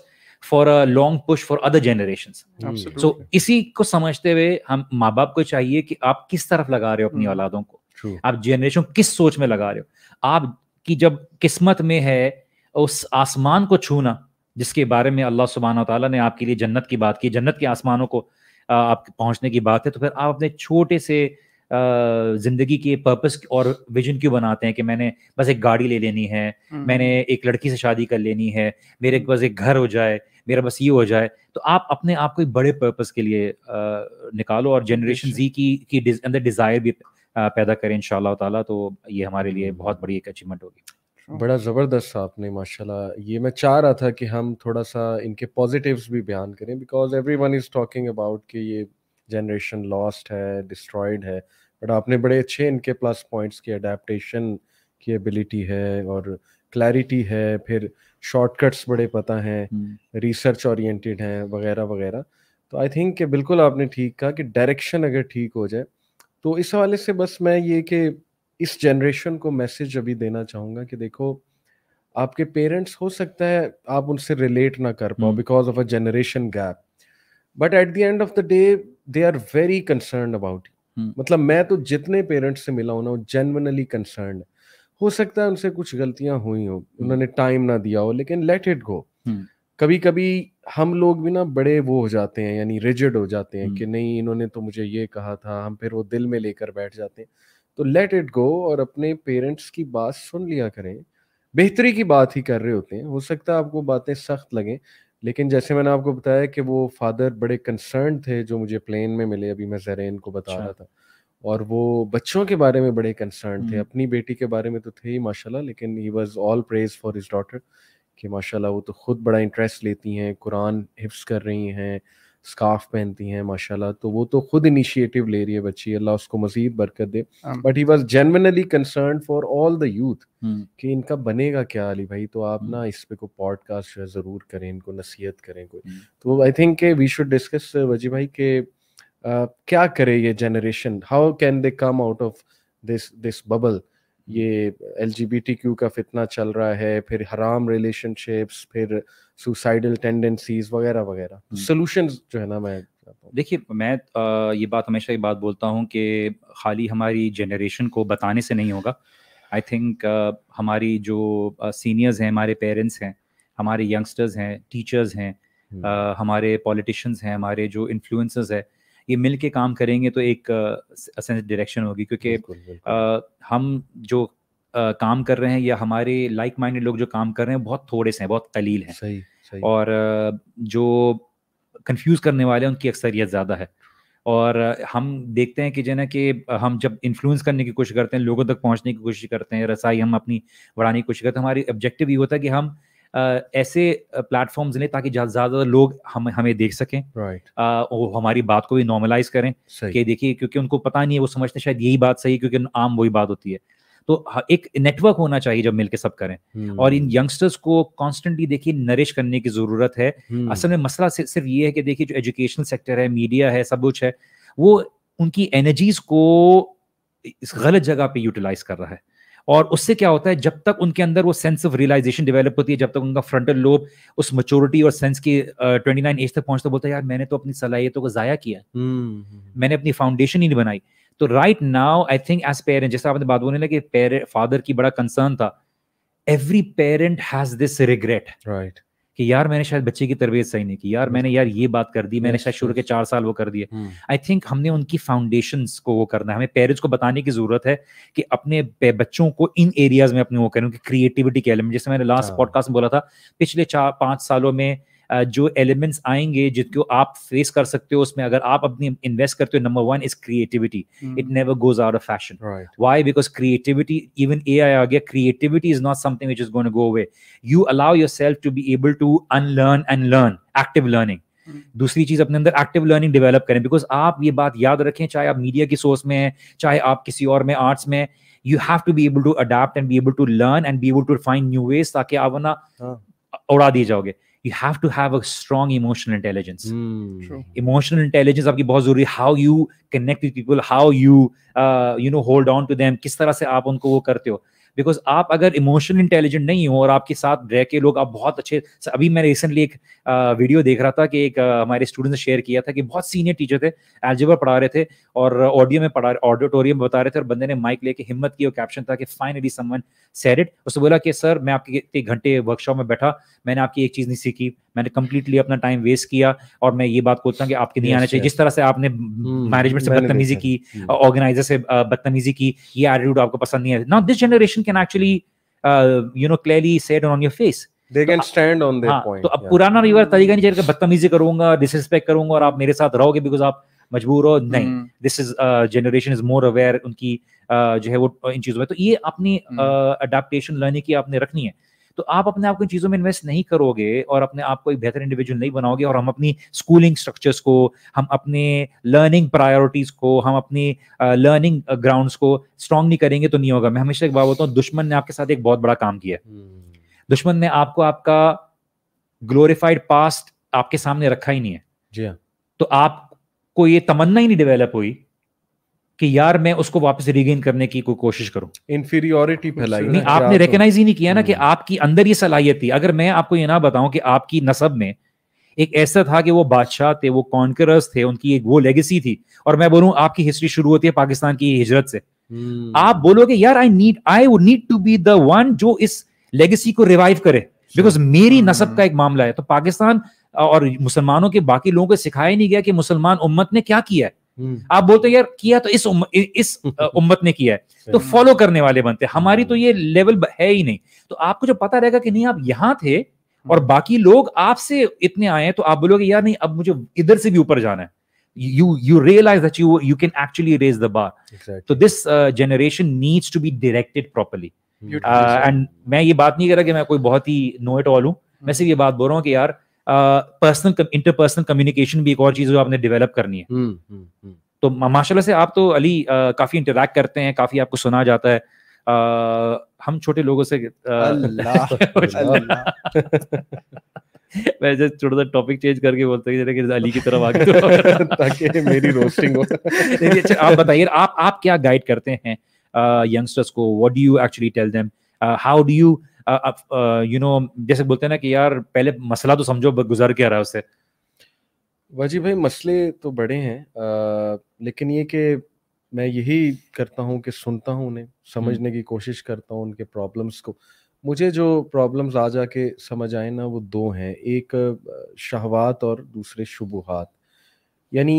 for a long push for other generation so इसी को समझते हुए हम माँ बाप को चाहिए कि आप किस तरफ लगा रहे हो अपनी hmm. औलादों को True. आप जनरेशन किस सोच में लगा रहे हो आप की जब किस्मत में है उस आसमान को छूना जिसके बारे में अल्लाह सुबहाना तला ने आपके लिए जन्नत की बात की जन्नत के आसमानों को आप पहुंचने की बात है तो फिर आप अपने छोटे से जिंदगी के पर्पस और विजन क्यों बनाते हैं कि मैंने बस एक गाड़ी ले लेनी है हम्म। मैंने एक लड़की से शादी कर लेनी है मेरे बस हम्म। एक घर हो जाए मेरा बस ये हो जाए तो आप अपने आप को बड़े पर्पस के लिए आ, निकालो और जनरेशन जी की की डिज, अंदर डिजायर भी पैदा करें इन ताला तो ये हमारे लिए हम्म। बहुत बड़ी एक अचीवमेंट होगी बड़ा ज़बरदस्त था आपने माशाल्लाह ये मैं चाह रहा था कि हम थोड़ा सा इनके पॉजिटिव्स भी बयान करें because everyone is talking about कि ये जनरेशन लॉस्ट है डिस्ट्रॉयड है बट आपने बड़े अच्छे इनके प्लस पॉइंट्स की अडेप्टशन की एबिलिटी है और क्लैरिटी है फिर शॉर्टकट्स बड़े पता हैं रिसर्च हम्म। ओरिएंटेड हैं वगैरह वगैरह तो आई थिंक बिल्कुल आपने ठीक कहा कि डायरेक्शन अगर ठीक हो जाए तो इस हवाले से बस मैं ये कि इस जनरेशन को मैसेज अभी देना चाहूँगा कि देखो आपके पेरेंट्स हो सकता है आप उनसे रिलेट ना कर पाओ because of a generation gap but at the end of the day they are very concern about मतलब मैं तो जितने पेरेंट्स से मिला हूं हूँ जेनवनली कंसर्न हो सकता है उनसे कुछ गलतियां हुई हो hmm. उन्होंने टाइम ना दिया हो लेकिन लेट इट गो कभी कभी हम लोग भी ना बड़े वो हो जाते हैं यानी रिजिड हो जाते हैं hmm. कि नहीं इन्होंने तो मुझे ये कहा था हम फिर वो दिल में लेकर बैठ जाते हैं तो लेट इट गो और अपने पेरेंट्स की बात सुन लिया करें बेहतरी की बात ही कर रहे होते हैं हो सकता है आपको बातें सख्त लगें लेकिन जैसे मैंने आपको बताया कि वो फादर बड़े कंसर्न थे जो मुझे प्लेन में मिले अभी मैं जहरेन को बता अच्छा। रहा था और वो बच्चों के बारे में बड़े कंसर्न थे हम्म। अपनी बेटी के बारे में तो थे ही माशाल्लाह लेकिन he was all praise for his daughter कि माशाल्लाह वो तो खुद बड़ा इंटरेस्ट लेती हैं कुरान हिफ्स कर रही हैं स्काफ पहनती हैं माशाल्लाह तो वो तो खुद इनिशिएटिव ले रही है बच्ची अल्लाह उसको मजीद बरकत दे but he was genuinely concern for all the youth कि इनका बनेगा क्या अली भाई तो आप हम्म। ना इस पे को पॉडकास्ट जो है ज़रूर करें इनको नसीहत करें कोई हम्म। तो I think we should discuss Waji भाई के आ, क्या करे ये जनरेशन how can they come out of this this bubble ये एल का फितना चल रहा है फिर हराम रिलेशनशिप्स फिर सुसाइडल टेंडेंसीज वगैरह वगैरह सोल्यूशन हम्म। जो है ना मैं देखिए मैं आ, ये बात हमेशा ये बात बोलता हूँ कि खाली हमारी जनरेशन को बताने से नहीं होगा आई थिंक हमारी जो सीनियर्स हैं हमारे पेरेंट्स हैं हमारे यंगस्टर्स हैं टीचर्स हैं हम्म। हमारे पॉलिटिशियंस हैं हमारे जो इन्फ्लुएंसर्स हैं ये मिल के काम करेंगे तो एक डायरेक्शन होगी क्योंकि हम जो काम कर रहे हैं या हमारे लाइक माइंडेड लोग जो काम कर रहे हैं बहुत थोड़े से हैं बहुत कलील हैं सही, सही। और जो कंफ्यूज करने वाले हैं उनकी अक्सरियत ज़्यादा है और हम देखते हैं कि जो ना कि हम जब इन्फ्लुएंस करने की कोशिश करते हैं लोगों तक पहुंचने की कोशिश करते हैं रसाई हम अपनी बढ़ाने की कोशिश करते हैं हमारी ऑब्जेक्टिव ये होता है कि हम ऐसे प्लेटफॉर्म्स लें ताकि ज़्यादा लोग हम हमें देख सकें right. वो हमारी बात को भी नॉर्मलाइज करें कि देखिए क्योंकि उनको पता नहीं है वो समझते शायद यही बात सही क्योंकि आम वही बात होती है तो एक नेटवर्क होना चाहिए जब मिलके सब करें hmm. और इन यंगस्टर्स को कॉन्स्टेंटली देखिए नरिश करने की जरूरत है hmm. असल में मसला सिर्फ ये है कि देखिए जो एजुकेशन सेक्टर है मीडिया है सब कुछ है वो उनकी एनर्जीज को इस गलत जगह पे यूटिलाइज कर रहा है और उससे क्या होता है जब तक उनके अंदर वो सेंस ऑफ रियलाइजेशन डेवलप होती है जब तक उनका फ्रंटल लोब उस मच्योरिटी और सेंस की ट्वेंटी नाइन एज तक पहुंचता बोलता है यार मैंने तो अपनी सलाहियतों को ज़ाया किया हम्म। मैंने अपनी फाउंडेशन ही नहीं बनाई तो right now I think as parent जैसे आपने बात बोलने लगे फादर की बड़ा कंसर्न था every parent has this regret right कि यार मैंने शायद बच्चे की तरबियत सही नहीं की यार मैंने यार ये बात कर दी मैंने शायद शुरू के चार साल वो कर दिए आई हम्म। थिंक हमने उनकी फाउंडेशन को वो करना है हमें पेरेंट्स को बताने की जरूरत है कि अपने बच्चों को इन एरियाज में अपने वो करें उनकी क्रिएटिविटी के एलिमेंट जैसे मैंने लास्ट हाँ। पॉडकास्ट में बोला था पिछले चार पांच सालों में जो एलिमेंट्स आएंगे जिनको आप फेस कर सकते हो उसमें अगर आप अपनी इन्वेस्ट करते हो number one is creativity it never goes out of fashion why because creativity even A I आ गया creativity is not something which is gone go away you allow yourself to be able to unlearn and learn active learning दूसरी चीज अपने अंदर active learning develop करें because आप ये बात याद रखें चाहे आप मीडिया की सोर्स में हैं चाहे आप किसी और में आर्ट्स में you have to be able to adapt and be able to learn and be able to find new ways ताकि आप ना हाँ। उड़ा दिए जाओगे you have to have a strong emotional intelligence mm. emotional intelligence आपकी बहुत जरूरी how you connect with people how you uh, you know hold on to them किस तरह से आप उनको वो करते हो बिकॉज आप अगर इमोशनल इंटेलिजेंट नहीं हो और आपके साथ रह के लोग आप बहुत अच्छे अभी मैं रिसेंटली एक वीडियो देख रहा था कि एक हमारे स्टूडेंट ने शेयर किया था कि बहुत सीनियर टीचर थे एल्जेबर पढ़ा रहे थे और ऑडियो में पढ़ा ऑडिटोरियम बता रहे थे और बंदे ने माइक लेके हिम्मत की और कैप्शन था कि फाइनली समवन सैड इट उसने बोला कि सर मैं आपके एक घंटे वर्कशॉप में बैठा मैंने आपकी एक चीज़ नहीं सीखी मैंने कंप्लीटली अपना टाइम वेस्ट किया और मैं ये बात बोलता हूँ कि आपके नहीं आना चाहिए जिस तरह से आपने मैनेजमेंट हम्म, हम्म, से बदतमीजी की ऑर्गेनाइजर हम्म। से बदतमीजी की ये एटीट्यूड आपको पसंद नहीं है not this generation can actually you know clearly said on your face they can stand on their point तो अब पुराना रिवर तरीका नहीं चाहिए बदतमीजी करूंगा डिसरिस्पेक्ट करूंगा और आप मेरे साथ रहोगे बिकॉज आप मजबूर हो नहीं this is generation is more aware उनकी uh, जो है वो इन चीजों में तो ये अपनी अडेप्टेशन लर्निंग की आपने रखनी है तो आप अपने आप को चीज़ों में इन्वेस्ट नहीं करोगे और अपने आप को एक बेहतर इंडिविजुअल नहीं बनाओगे और हम अपनी स्कूलिंग स्ट्रक्चर्स को हम अपने लर्निंग प्रायोरिटीज़ को हम अपनी लर्निंग ग्राउंड्स को स्ट्रांग नहीं करेंगे तो नहीं होगा मैं हमेशा एक बात बोलता हूँ दुश्मन ने आपके साथ एक बहुत बड़ा काम किया हम्म। दुश्मन ने आपको आपका ग्लोरिफाइड पास्ट आपके सामने रखा ही नहीं है जी हाँ। तो आपको ये तमन्ना ही नहीं डेवलप हुई कि यार मैं उसको वापस रिगेन करने की कोई कोशिश करूं इन्फीरियोरिटी फैलाई नहीं आपने रिकग्नाइज तो? ही नहीं किया ना कि हम्म। आपकी अंदर ये सलाहियत थी अगर मैं आपको ये ना बताऊं कि आपकी नसब में एक ऐसा था कि वो बादशाह थे वो कॉन्करर्स थे उनकी एक वो लेगेसी थी और मैं बोलूं आपकी हिस्ट्री शुरू होती है पाकिस्तान की हिजरत से हम्म। आप बोलोगे यार I need I would need to be the one जो इस लेगेसी को रिवाइव करे बिकॉज मेरी हम्म। नसब का एक मामला है तो पाकिस्तान और मुसलमानों के बाकी लोगों को सिखाया नहीं गया कि मुसलमान उम्मत ने क्या किया है हम्म। आप बोलते यार किया तो इस उम, इस (laughs) उम्मत ने किया है तो फॉलो करने वाले बनते हमारी तो हम्म। ये लेवल है ही नहीं तो आपको जब पता रहेगा कि नहीं आप यहाँ थे हम्म। और बाकी लोग आपसे इतने आए हैं तो आप बोलोगे यार नहीं अब मुझे इधर से भी ऊपर जाना है you you realize that you you can actually raise the bar exactly. so तो this uh, generation needs to be directed properly and uh, मैं ये बात नहीं कर रहा कि मैं कोई बहुत ही नो इट ऑल हूं मैं सिर्फ ये बात बोल रहा हूँ कि यार पर्सनल इंटरपर्सनल कम्युनिकेशन भी एक और चीज जो आपने डेवलप करनी है हम्म, हम्म, हम्म। तो माशाल्लाह से आप तो अली आ, काफी इंटरेक्ट करते हैं काफी आपको सुना जाता है आ, हम छोटे लोगों से (laughs) (laughs) मैं जस्ट थोड़ा सा टॉपिक चेंज करके बोलते हैं कि अली की तरफ आगे तो (laughs) ताकि मेरी रोस्टिंग हो अच्छा आप बताइए आप आप क्या गाइड करते हैं यंगस्टर्स को what do you actually tell them how do you you know जैसे बोलते हैं ना कि यार पहले मसला तो समझो गुजर के आ रहा है उससे वाजी भाई मसले तो बड़े हैं आ, लेकिन ये कि मैं यही करता हूँ कि सुनता हूँ उन्हें हम्म। समझने की कोशिश करता हूँ उनके प्रॉब्लम्स को मुझे जो प्रॉब्लम्स आ जा के समझ आए ना वो दो हैं एक शहवात और दूसरे शुबहत यानी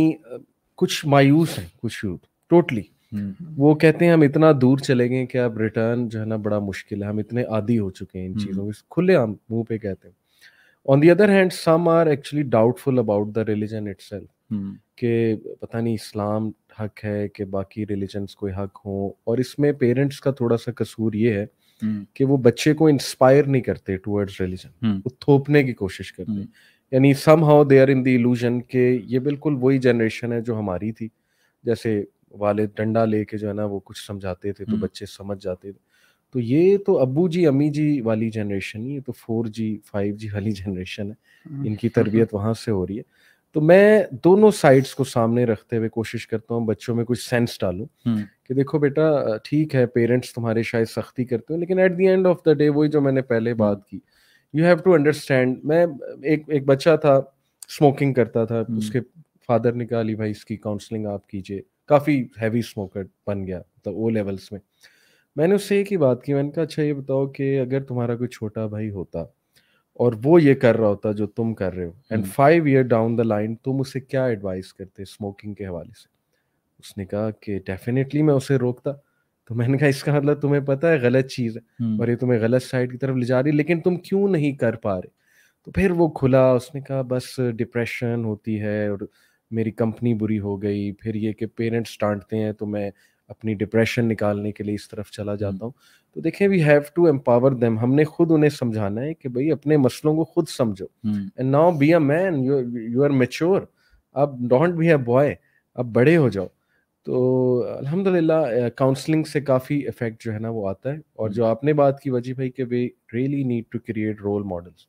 कुछ मायूस हैं कुछ टोटली हम्म। वो कहते हैं हम इतना दूर चले गए कि अब रिटर्न जो है ना बड़ा मुश्किल है हम इतने आदि हो चुके हैं इन हम्म। चीज़ों में खुले हम मुंह पे कहते हैं on the other hand some are actually doubtful about the religion it के पता नहीं इस्लाम हक है कि बाकी रिलीजन्स कोई हक हो और इसमें पेरेंट्स का थोड़ा सा कसूर ये है हम्म। कि वो बच्चे को इंस्पायर नहीं करते टूवर्ड्स रिलीजन वो थोपने की कोशिश करते यानी somehow they are in the के ये बिल्कुल वही जनरेशन है जो हमारी थी जैसे वाले डंडा लेके जो है ना वो कुछ समझाते थे तो हम्म। बच्चे समझ जाते थे तो ये तो अबू जी अम्मी जी वाली जनरेशन ये तो फोर जी फाइव जी वाली जनरेशन है हम्म। इनकी तरबियत वहाँ से हो रही है तो मैं दोनों साइड्स को सामने रखते हुए कोशिश करता हूँ बच्चों में कुछ सेंस डालू हम्म। कि देखो बेटा ठीक है पेरेंट्स तुम्हारे शायद सख्ती करते हो लेकिन at the end of the day वही जो मैंने पहले बात की यू हैव टू अंडरस्टैंड मैं एक एक बच्चा था स्मोकिंग करता था उसके फादर ने कहा भाई इसकी काउंसलिंग आप कीजिए काफ़ी हैवी स्मोकर बन गया मतलब तो ओ लेवल्स में मैंने उससे एक ही बात की मैंने कहा अच्छा ये बताओ कि अगर तुम्हारा कोई छोटा भाई होता और वो ये कर रहा होता जो तुम कर रहे हो and five year down the line तुम उसे क्या एडवाइस करते स्मोकिंग के हवाले से उसने कहा कि डेफिनेटली मैं उसे रोकता तो मैंने कहा इसका मतलब तुम्हें पता है गलत चीज़ है हम्म। और ये तुम्हें गलत साइड की तरफ ले जा रही लेकिन तुम क्यों नहीं कर पा रहे तो फिर वो खुला उसने कहा बस डिप्रेशन होती है और मेरी कंपनी बुरी हो गई फिर ये कि पेरेंट्स डांटते हैं तो मैं अपनी डिप्रेशन निकालने के लिए इस तरफ चला जाता हूँ तो देखें we have to empower them हमने खुद उन्हें समझाना है कि भाई अपने मसलों को खुद समझो and now be a man you are mature अब डोंट बी अ बॉय अब बड़े हो जाओ तो अल्हम्दुलिल्लाह काउंसलिंग से काफ़ी इफेक्ट जो है ना वो आता है और जो आपने बात की वजी भाई कि we really need to create role models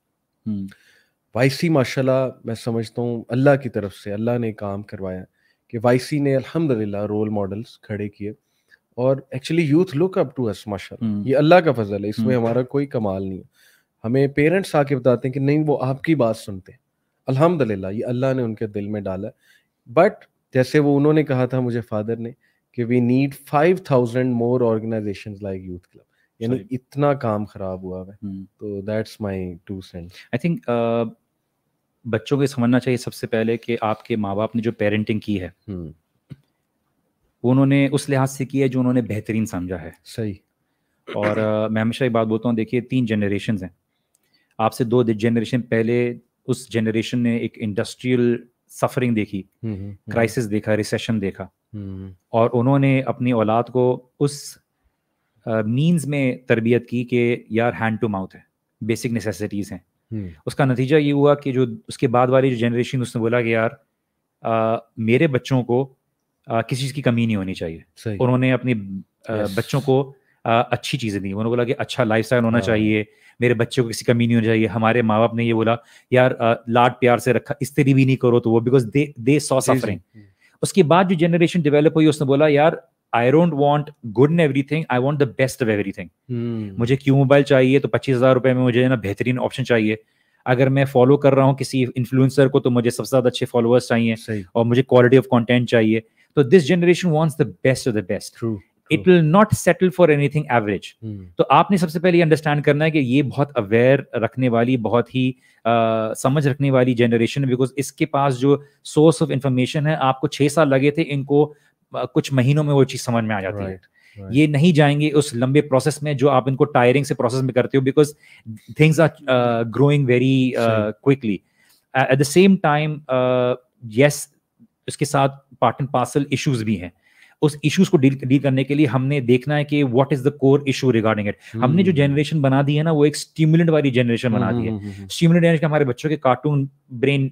वाईसी माशाल्लाह मैं समझता हूँ अल्लाह की तरफ से अल्लाह ने काम करवाया कि वाईसी ने अल्हम्दुलिल्लाह रोल मॉडल्स खड़े किए और actually youth look up to us माशाल्लाह हम्म। ये अल्लाह का फजल है इसमें हम्म। हमारा कोई कमाल नहीं है हमें पेरेंट्स आके बताते हैं कि नहीं वो आपकी बात सुनते हैं अल्हम्दुलिल्लाह ये अल्लाह ने उनके दिल में डाला बट जैसे वो उन्होंने कहा था मुझे फादर ने कि we need five thousand more organization like youth club यानी इतना काम खराब हुआ है हम्म। तो that's my two cent I think बच्चों को समझना चाहिए सबसे पहले कि आपके माँ बाप ने जो पेरेंटिंग की है हम्म। उन्होंने उस लिहाज से की है जो उन्होंने बेहतरीन समझा है सही और आ, मैं हमेशा ये बात बोलता हूँ देखिए तीन जनरेशन हैं आपसे दो जनरेशन पहले उस जनरेशन ने एक इंडस्ट्रियल सफरिंग देखी क्राइसिस हम्म, हम्म, देखा रिसेशन देखा और उन्होंने अपनी औलाद को उस मीन्स में तरबियत की कि यार हैंड टू माउथ है बेसिक नेसेसिटीज़ हैं हम्म। उसका नतीजा ये हुआ कि जो उसके बाद वाली जो जनरेशन उसने बोला कि यार आ, मेरे बच्चों को आ, किसी चीज़ की कमी नहीं होनी चाहिए उन्होंने अपने बच्चों को आ, अच्छी चीज़ें दी उन्होंने बोला कि अच्छा लाइफ स्टाइल होना हाँ। चाहिए मेरे बच्चे को किसी कमी नहीं होनी चाहिए हमारे माँ बाप ने ये बोला यार लाड प्यार से रखा तरी भी नहीं करो तो वो because they they saw suffering उसके बाद जो जनरेशन डेवलप हुई उसने बोला यार I don't want good in everything I want the best of everything मुझे क्यू मोबाइल चाहिए तो पच्चीस हजार रुपए में मुझे ना बेहतरीन ऑप्शन चाहिए अगर मैं फॉलो कर रहा हूँ किसी इन्फ्लुएंसर को तो मुझे सबसे ज्यादा अच्छे फॉलोअर्स चाहिए और मुझे क्वालिटी ऑफ कॉन्टेंट चाहिए तो this generation wants the best of the best it will not settle for anything average तो आपने सबसे पहले अंडरस्टैंड करना है कि ये बहुत अवेयर रखने वाली बहुत ही आ, समझ रखने वाली जनरेशन है बिकॉज इसके पास जो सोर्स ऑफ इंफॉर्मेशन है आपको छह साल लगे थे इनको कुछ महीनों में वो चीज समझ में आ जाती right. है Right. ये नहीं जाएंगे उस लंबे प्रोसेस में जो आप इनको टायरिंग से प्रोसेस में करते हो because things are growing very quickly at the same time yes इसके साथ पार्ट एंड पार्सल इश्यूज भी हैं उस इश्यूज को डील डील करने के लिए हमने देखना है कि what is the core issue regarding it हमने जो जनरेशन hmm. बना दी है ना वो एक स्टिमुलेंट वाली जनरेशन बना hmm, दी है स्टिमुलेंट hmm, जनरेशन हमारे बच्चों के कार्टून ब्रेन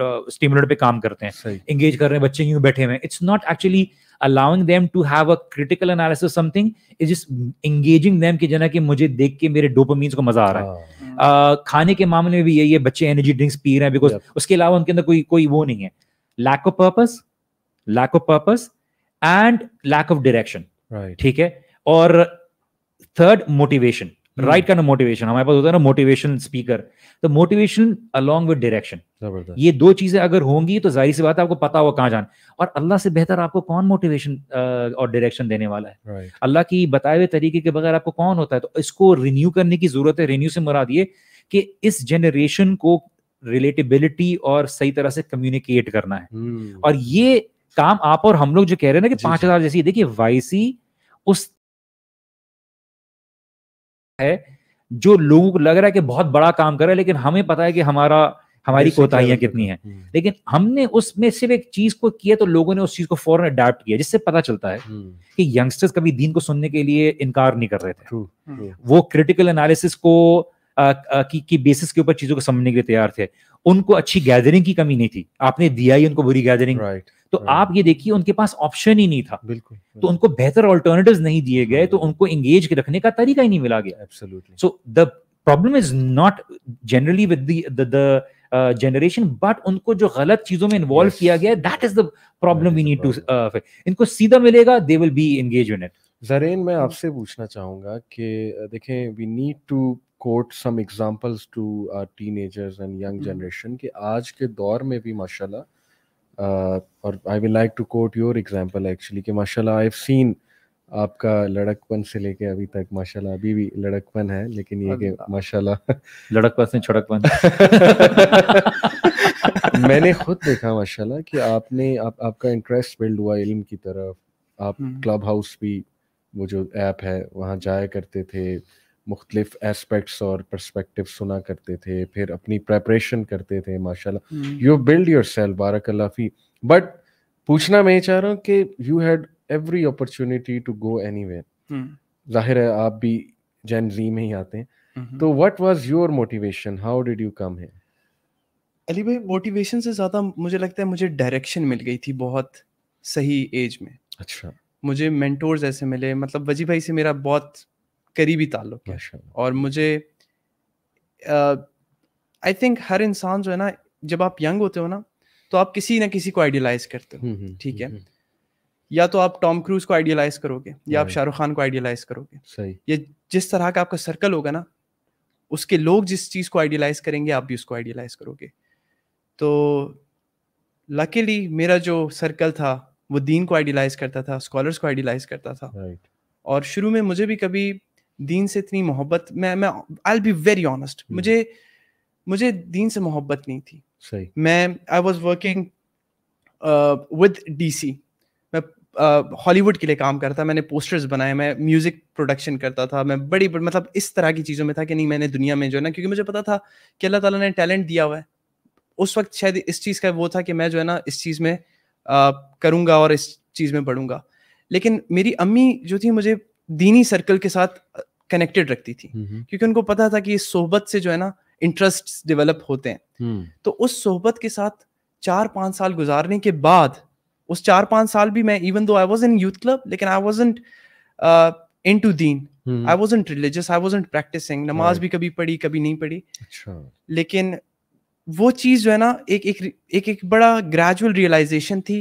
स्टिमुलेट पे काम करते हैं एंगेज कर रहे हैं बच्चे क्यों बैठे हुए it's not actually allowing them to have a critical analysis something is just engaging them कि जना कि मुझे देख के मेरे डोपामाइन को मजा आ रहा है आ, हाँ। खाने के मामले में भी यही है बच्चे एनर्जी ड्रिंक्स पी रहे हैं बिकॉज उसके अलावा उनके अंदर कोई कोई वो नहीं है lack of purpose lack of purpose and lack of direction ठीक है और third motivation right kind of motivation हमारे पास होता है ना मोटिवेशन स्पीकर तो मोटिवेशन अलोंग विद डायरेक्शन ये दो चीजें अगर होंगी तो जाहिर सी बात है आपको पता होगा कहाँ जान और अल्लाह से बेहतर आपको कौन मोटिवेशन uh, और डायरेक्शन देने वाला है right. अल्लाह की बताए हुए तरीके के बगैर आपको कौन होता है तो इसको रिन्यू करने की जरूरत है रिन्यू से मुराद ये कि इस जनरेशन को रिलेटेबिलिटी और सही तरह से कम्युनिकेट करना है hmm. और ये काम आप और हम लोग जो कह रहे हैं ना कि पांच हजार जैसी देखिए वाईसी उस है जो लोगों को लग रहा है कि बहुत बड़ा काम कर रहा है लेकिन हमें पता है कि हमारा हमारी कोताहियां कितनी है हम्म। लेकिन हमने उसमें सिर्फ एक चीज को किया तो लोगों ने उस चीज को फौरन अडेप्ट किया जिससे पता चलता है हम्म। कि यंगस्टर्स कभी दीन को सुनने के लिए इनकार नहीं कर रहे थे हम्म। वो क्रिटिकल एनालिसिस को की, की बेसिस के ऊपर चीजों को समझने के लिए तैयार थे उनको अच्छी गैदरिंग की कमी नहीं थी आपने दिया ही उनको बुरी गैदरिंग right. तो हाँ। आप ये देखिए उनके पास ऑप्शन ही नहीं था बिल्कुल तो उनको बेहतर ऑल्टरनेटिव नहीं दिए गए तो हाँ। उनको एंगेज रखने का तरीका ही नहीं मिला गया so the problem is not generally with the generation uh, but उनको जो गलत चीजों में इन्वॉल्व yes. किया गया that is the problem we need to इनको सीधा मिलेगा they will be engage in it जरेन मैं हाँ। आपसे पूछना चाहूंगा कि uh, देखें we need to quote some examples to our teenagers and young generation कि आज के दौर में भी माशाल्लाह uh, और आई will like to quote your example actually कि माशाल्लाह आई हैव सीन आपका लड़कपन से लेके अभी तक माशाल्लाह अभी भी लड़कपन है लेकिन ये कि माशाल्लाह लड़कपन से छड़कपन (laughs) मैंने खुद देखा माशाल्लाह कि आपने आप आपका इंटरेस्ट बिल्ड हुआ इल्म की तरफ आप क्लब हम्म। हाउस भी वो जो ऐप है वहाँ जाया करते थे मुख्तलिफ एस्पेक्ट्स और परस्पेक्टिव सुना करते थे फिर अपनी प्रेपरेशन करते थे माशाल्लाह यू बिल्ड योर सेल्फ बारकल्ला फी बट पूछना मैं ये चाह रहा हूँ कि you had every opportunity to go any जाहिर है आप भी जैन जी में ही आते हैं हम्म। तो what was your motivation how did you come है अली भाई मोटिवेशन से ज़्यादा मुझे लगता है मुझे डायरेक्शन मिल गई थी बहुत सही एज में अच्छा मुझे मेंटोर्स ऐसे मिले मतलब वजी भाई से मेरा बहुत करीबी ताल्लुक है और मुझे आई थिंक हर इंसान जो है ना जब आप यंग होते हो ना तो आप किसी ना किसी को आइडियलाइज करते हो हम्म, हम्म, ठीक हम्म, है या तो आप टॉम क्रूज को आइडियलाइज करोगे या आप हाँ। शाहरुख खान को आइडियलाइज करोगे सही ये जिस तरह का आपका सर्कल होगा ना उसके लोग जिस चीज को आइडियलाइज करेंगे आप भी उसको आइडियलाइज करोगे तो लकीली मेरा जो सर्कल था वो दीन को आइडियलाइज करता था स्कॉलर्स को आइडियलाइज करता था और शुरू में मुझे भी कभी दीन से इतनी मोहब्बत मैं मैं आई बी वेरी ऑनेस्ट मुझे मुझे दीन से मोहब्बत नहीं थी सही मैं I was working with DC मैं हॉलीवुड uh, के लिए काम करता मैंने पोस्टर्स बनाए मैं म्यूजिक प्रोडक्शन करता था मैं बड़ी मतलब इस तरह की चीज़ों में था कि नहीं मैंने दुनिया में जो है ना क्योंकि मुझे पता था कि अल्लाह ताला ने टैलेंट दिया हुआ है उस वक्त शायद इस चीज़ का वो था कि मैं जो है ना इस चीज़ में uh, करूँगा और इस चीज़ में बढ़ूंगा लेकिन मेरी अम्मी जो थी मुझे दीनी सर्कल के साथ कनेक्टेड रखती थी हम्म, हम्म। क्योंकि उनको पता था कि इस सोहबत से जो है ना इंटरेस्ट डेवलप होते हैं हम्म। तो उस सोहबत के साथ चार पांच साल गुजारने के बाद उस चार पांच साल भी मैं even though I was in youth club लेकिन आई वॉज इन टू दीन I was religious I was practicing नमाज भी कभी पढ़ी कभी नहीं पढ़ी अच्छा। लेकिन वो चीज़ जो है ना एक एक एक, एक बड़ा ग्रेजुअल रियलाइजेशन थी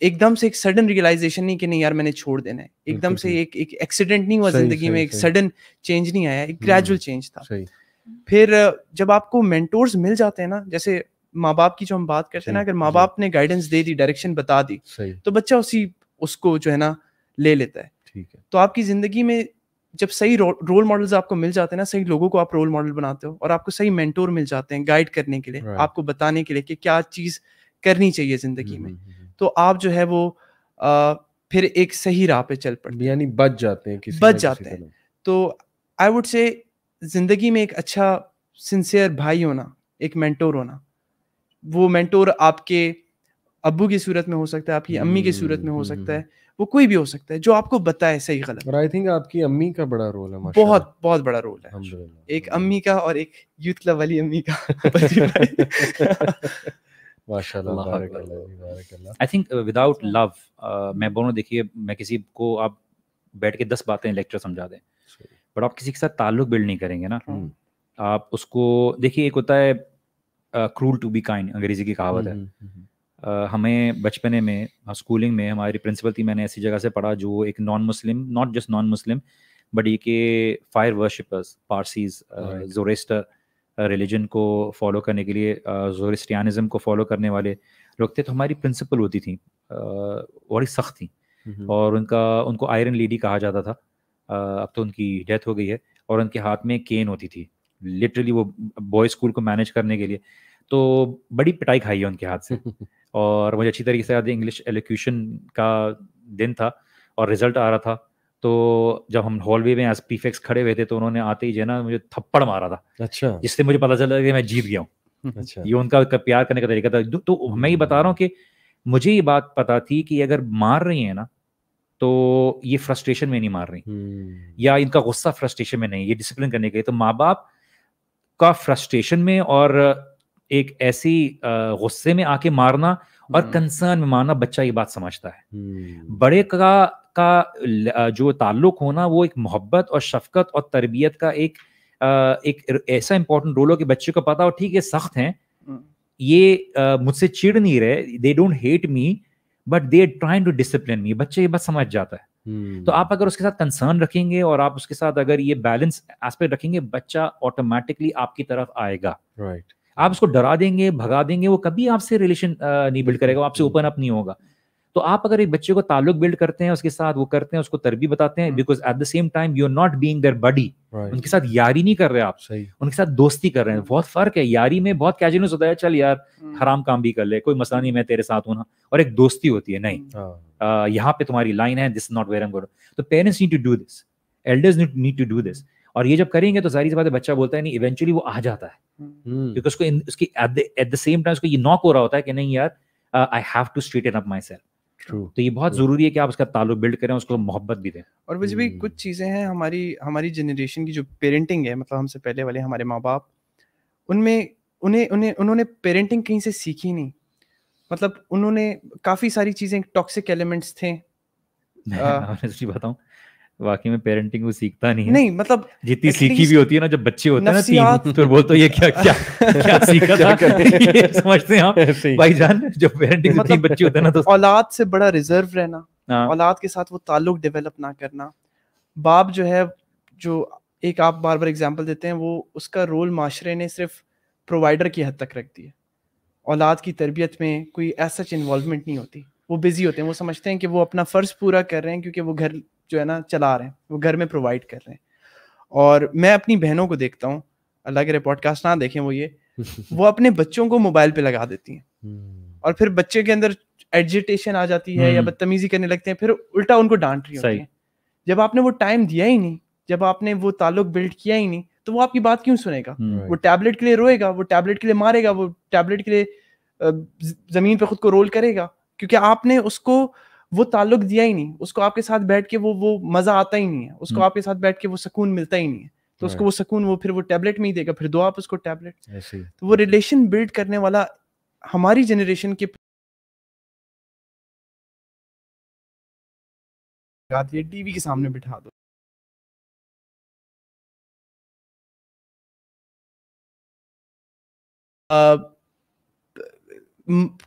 एकदम से एक सडन रियलाइजेशन नहीं कि नहीं यार मैंने छोड़ देना है एकदम से एक एक एक्सीडेंट नहीं हुआ जिंदगी में एक सडन चेंज नहीं आया एक ग्रेजुअल हम्म, चेंज था फिर जब आपको मेंटोर्स मिल जाते हैं ना जैसे माँ बाप की जो हम बात करते हैं ना अगर माँ बाप ने गाइडेंस दे दी डायरेक्शन बता दी तो बच्चा उसी उसको जो है ना ले लेता है ठीक है तो आपकी जिंदगी में जब सही रो, रोल मॉडल्स आपको मिल जाते हैं ना सही लोगों को आप रोल मॉडल बनाते हो और आपको सही मेंटोर मिल जाते हैं गाइड करने के लिए right. आपको बताने के लिए कि क्या चीज करनी चाहिए जिंदगी हम्म, में हम्म, तो आप जो है वो आ, फिर एक सही राह पे चल पड़ते हैं यानी बच जाते हैं किसी बच जाते हैं तो आई वुड से जिंदगी में एक अच्छा सिंसियर भाई होना एक मेंटोर होना वो मेंटोर आपके अबू की सूरत में हो सकता है आपकी अम्मी की सूरत में हो हम्म, सकता हम्म, है हम्म। वो कोई भी हो सकता है जो आपको बताए सही गलत और आई थिंक आपकी अम्मी का बड़ा रोल है बहुत बहुत बड़ा रोल है एक अम्मी का और एक यूथ लव वाली अम्मी का (laughs) (laughs) आई थिंक विदाउट लव मैं बोलूँ देखिए मैं किसी को आप बैठ के दस बातें लेक्चर समझा दें बट आप किसी के साथ ताल्लुक बिल्ड नहीं करेंगे ना हम्म। आप उसको देखिए एक होता है क्रूल टू बी काइंड अंग्रेजी की कहावत है हम्म, हम्म, Uh, हमें बचपने में स्कूलिंग हाँ, में हमारी प्रिंसिपल थी मैंने ऐसी जगह से पढ़ा जो एक non Muslim not just non Muslim but ये के fire worshipers Parsis Zoroaster religion को फॉलो करने के लिए जोरिस्टानिजम को फॉलो करने वाले लोग थे तो हमारी प्रिंसिपल होती थी बड़ी सख्त थी और उनका उनको आयरन लेडी कहा जाता था अब तो उनकी डेथ हो गई है और उनके हाथ में केन होती थी लिटरली वो बॉय स्कूल को मैनेज करने के लिए तो बड़ी पिटाई खाई है उनके हाथ से (laughs) और मुझे अच्छी तरीके से याद इंग्लिश एलोक्यूशन का दिन था और रिजल्ट आ रहा था तो जब हम हॉलवे में एस पी खड़े हुए थे तो उन्होंने आते ही जो है ना मुझे थप्पड़ मारा था अच्छा जिससे मुझे पता चला कि मैं जीत गया हूँ अच्छा ये उनका प्यार करने का तरीका था तो मैं ही बता रहा हूँ कि मुझे ये बात पता थी कि अगर मार रही है ना तो ये फ्रस्ट्रेशन में नहीं मार रही हम्म। या इनका गुस्सा फ्रस्ट्रेशन में नहीं ये डिसिप्लिन करने के लिए तो माँ बाप का फ्रस्ट्रेशन में और एक ऐसी गुस्से में आके मारना और कंसर्न हम्म। में माना बच्चा ये बात समझता है हम्म। बड़े का का जो ताल्लुक होना वो एक मोहब्बत और शफकत और तरबियत का एक एक ऐसा इंपॉर्टेंट रोल हो कि बच्चे को पता हो ठीक है सख्त हैं हम्म। ये मुझसे चिड़ नहीं रहे they don't hate me but they trying to discipline me बच्चे ये बात समझ जाता है तो आप अगर उसके साथ कंसर्न रखेंगे और आप उसके साथ अगर ये बैलेंस एस्पेक्ट रखेंगे बच्चा ऑटोमेटिकली आपकी तरफ आएगा राइट right. आप उसको डरा देंगे भगा देंगे वो कभी आपसे रिलेशन नहीं बिल्ड करेगा वो आपसे ओपन अप नहीं होगा तो आप अगर एक बच्चे को ताल्लुक बिल्ड करते हैं उसके साथ वो करते हैं उसको तरबी बताते हैं because at the same time you are not being their buddy उनके साथ यारी नहीं कर रहे आप सही उनके साथ दोस्ती कर रहे हैं बहुत फर्क है यारी में बहुत कैजुअल होता है चल यार हम्म। हराम काम भी कर ले कोई मसला नहीं मैं तेरे साथ हूं ना और एक दोस्ती होती है नहीं हाँ। यहाँ पे तुम्हारी लाइन है this not where am good तो parents need to do this elders need to do this और ये जब करेंगे तो जारी सी बात है बच्चा बोलता है नहीं इवेंचुअली वो आ जाता है हम्म। हम्म। क्योंकि उसको इन, उसकी एट द सेम टाइम उसको ये नॉक हो रहा होता है कि नहीं यार I have to straight up myself True. तो ये बहुत जरूरी है कि आप उसका ताल्लुक बिल्ड करें उसको मोहब्बत भी दें और वैसे भी कुछ हम्म। चीज़ें हैं हमारी हमारी जनरेशन की जो पेरेंटिंग है मतलब हमसे पहले वाले हमारे माँ बाप उनमें उन्हें उन्हें उन्होंने पेरेंटिंग कहीं से सीखी नहीं मतलब उन्होंने काफ़ी सारी चीज़ें टॉक्सिक एलिमेंट्स थे बताऊँ वाकई में पेरेंटिंग वो सीखता नहीं है नहीं मतलब जितनी सीखी भी होती है ना जब बच्चे होते हैं ना तीन फिर बोलते ये क्या क्या (laughs) क्या सीखा था ये समझते हैं आप (laughs) भाई जान जो पेरेंटिंग मतलब, बच्चे होते हैं ना तो औलाद से बड़ा रिजर्व रहना हाँ। औलाद के साथ वो ताल्लुक डेवलप ना करना बाप जो है जो एक आप बार बार एग्जाम्पल देते हैं वो उसका रोल माशरे ने सिर्फ प्रोवाइडर की हद तक रख दिया औलाद की तरबियत में कोई ऐसा इन्वॉल्वमेंट नहीं होती वो बिजी होते हैं वो समझते हैं कि वो अपना फर्ज पूरा कर रहे हैं क्योंकि वो घर जो है ना चला रहे हैं वो घर में प्रोवाइड कर रहे हैं और मैं अपनी बहनों को देखता हूँ अल्लाह के पॉडकास्ट ना देखें वो ये (laughs) वो अपने बच्चों को मोबाइल पे लगा देती हैं हम्म। और फिर बच्चे के अंदर एजिटेशन आ जाती है या हम्म। बदतमीजी करने लगते हैं फिर उल्टा उनको डांट रही होती है जब आपने वो टाइम दिया ही नहीं जब आपने वो ताल्लुक बिल्ड किया ही नहीं तो वो आपकी बात क्यों सुनेगा हम्म। वो टैबलेट के लिए रोएगा वो टैबलेट के लिए मारेगा वो टैबलेट के लिए जमीन पे खुद को रोल करेगा क्योंकि आपने उसको वो ताल्लुक दिया ही नहीं उसको आपके साथ बैठ के वो वो मजा आता ही नहीं है उसको हम्म। आपके साथ बैठ के वो सुकून मिलता ही नहीं है तो उसको वो सुकून वो फिर वो टैबलेट में ही देगा फिर दो आप उसको टैबलेट तो वो रिलेशन बिल्ड करने वाला हमारी जनरेशन के टीवी के सामने बिठा दो uh,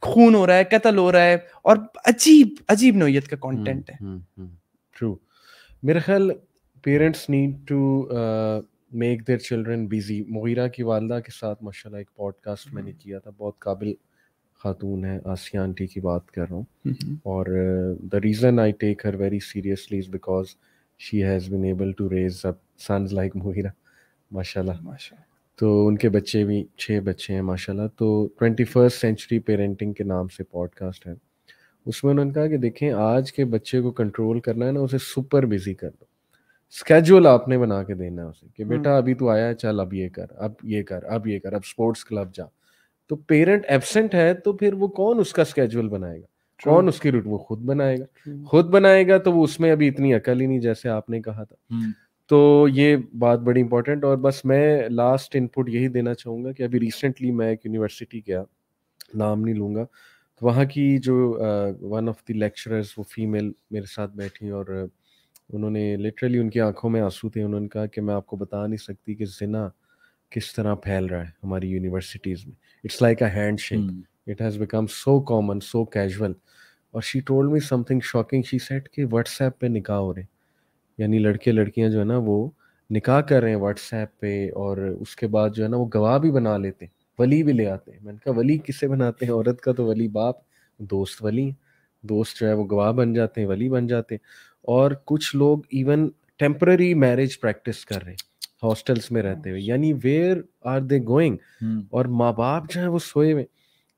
खून हो रहा है कत्ल हो रहा है और अजीब अजीब नोयत का कंटेंट हम्म, है ट्रू हम्म, हम्म, मेरे ख्याल parents need to make their children busy Mohira की वालदा के साथ माशाल्लाह एक पॉडकास्ट मैंने किया था बहुत काबिल खातून है आसिया आंटी की बात कर रहा हूँ और the reason I take her very seriously is because she has been able to raise up sons like Mohira माशाल्लाह माशाल्लाह तो उनके बच्चे भी छः बच्चे हैं माशाल्लाह तो ट्वेंटी फर्स्ट सेंचुरी पेरेंटिंग के नाम से पॉडकास्ट है उसमें उन्होंने कहा कि देखें आज के बच्चे को कंट्रोल करना है ना उसे सुपर बिजी कर दो स्केड्यूल आपने बना के देना है उसे कि हम्म। बेटा अभी तो आया चल अब ये कर अब ये कर अब ये कर अब स्पोर्ट्स क्लब जा तो पेरेंट एबसेंट है तो फिर वो कौन उसका स्केड्यूल बनाएगा कौन उसकी रूट वो खुद बनाएगा खुद बनाएगा तो वो उसमें अभी इतनी अकल ही नहीं जैसे आपने कहा था हम्म। तो ये बात बड़ी इंपॉर्टेंट और बस मैं लास्ट इनपुट यही देना चाहूँगा कि अभी रिसेंटली मैं एक यूनिवर्सिटी गया नाम नहीं लूँगा तो वहाँ की जो वन ऑफ द लेक्चरर्स वो फीमेल मेरे साथ बैठी और उन्होंने लिटरली उनकी आंखों में आंसू थे उन्होंने कहा कि मैं आपको बता नहीं सकती कि जिना किस तरह फैल रहा है हमारी यूनिवर्सिटीज़ में it's like a handshake it has become so common so casual और she told me something shocking she said कि व्हाट्सएप पे निकाह हो रहे हैं यानी लड़के लड़कियां जो है ना वो निकाह कर रहे हैं व्हाट्सएप पे और उसके बाद जो है ना वो गवाह भी बना लेते हैं वली भी ले आते हैं मैंने कहा वली किसे बनाते हैं औरत का तो वली बाप दोस्त वली दोस्त जो है वो गवाह बन जाते हैं वली बन जाते हैं और कुछ लोग इवन टेम्पररी मैरिज प्रैक्टिस कर रहे हैं हॉस्टल्स में रहते हुए यानी वेयर आर दे गोइंग और माँ बाप जो है वो सोए हुए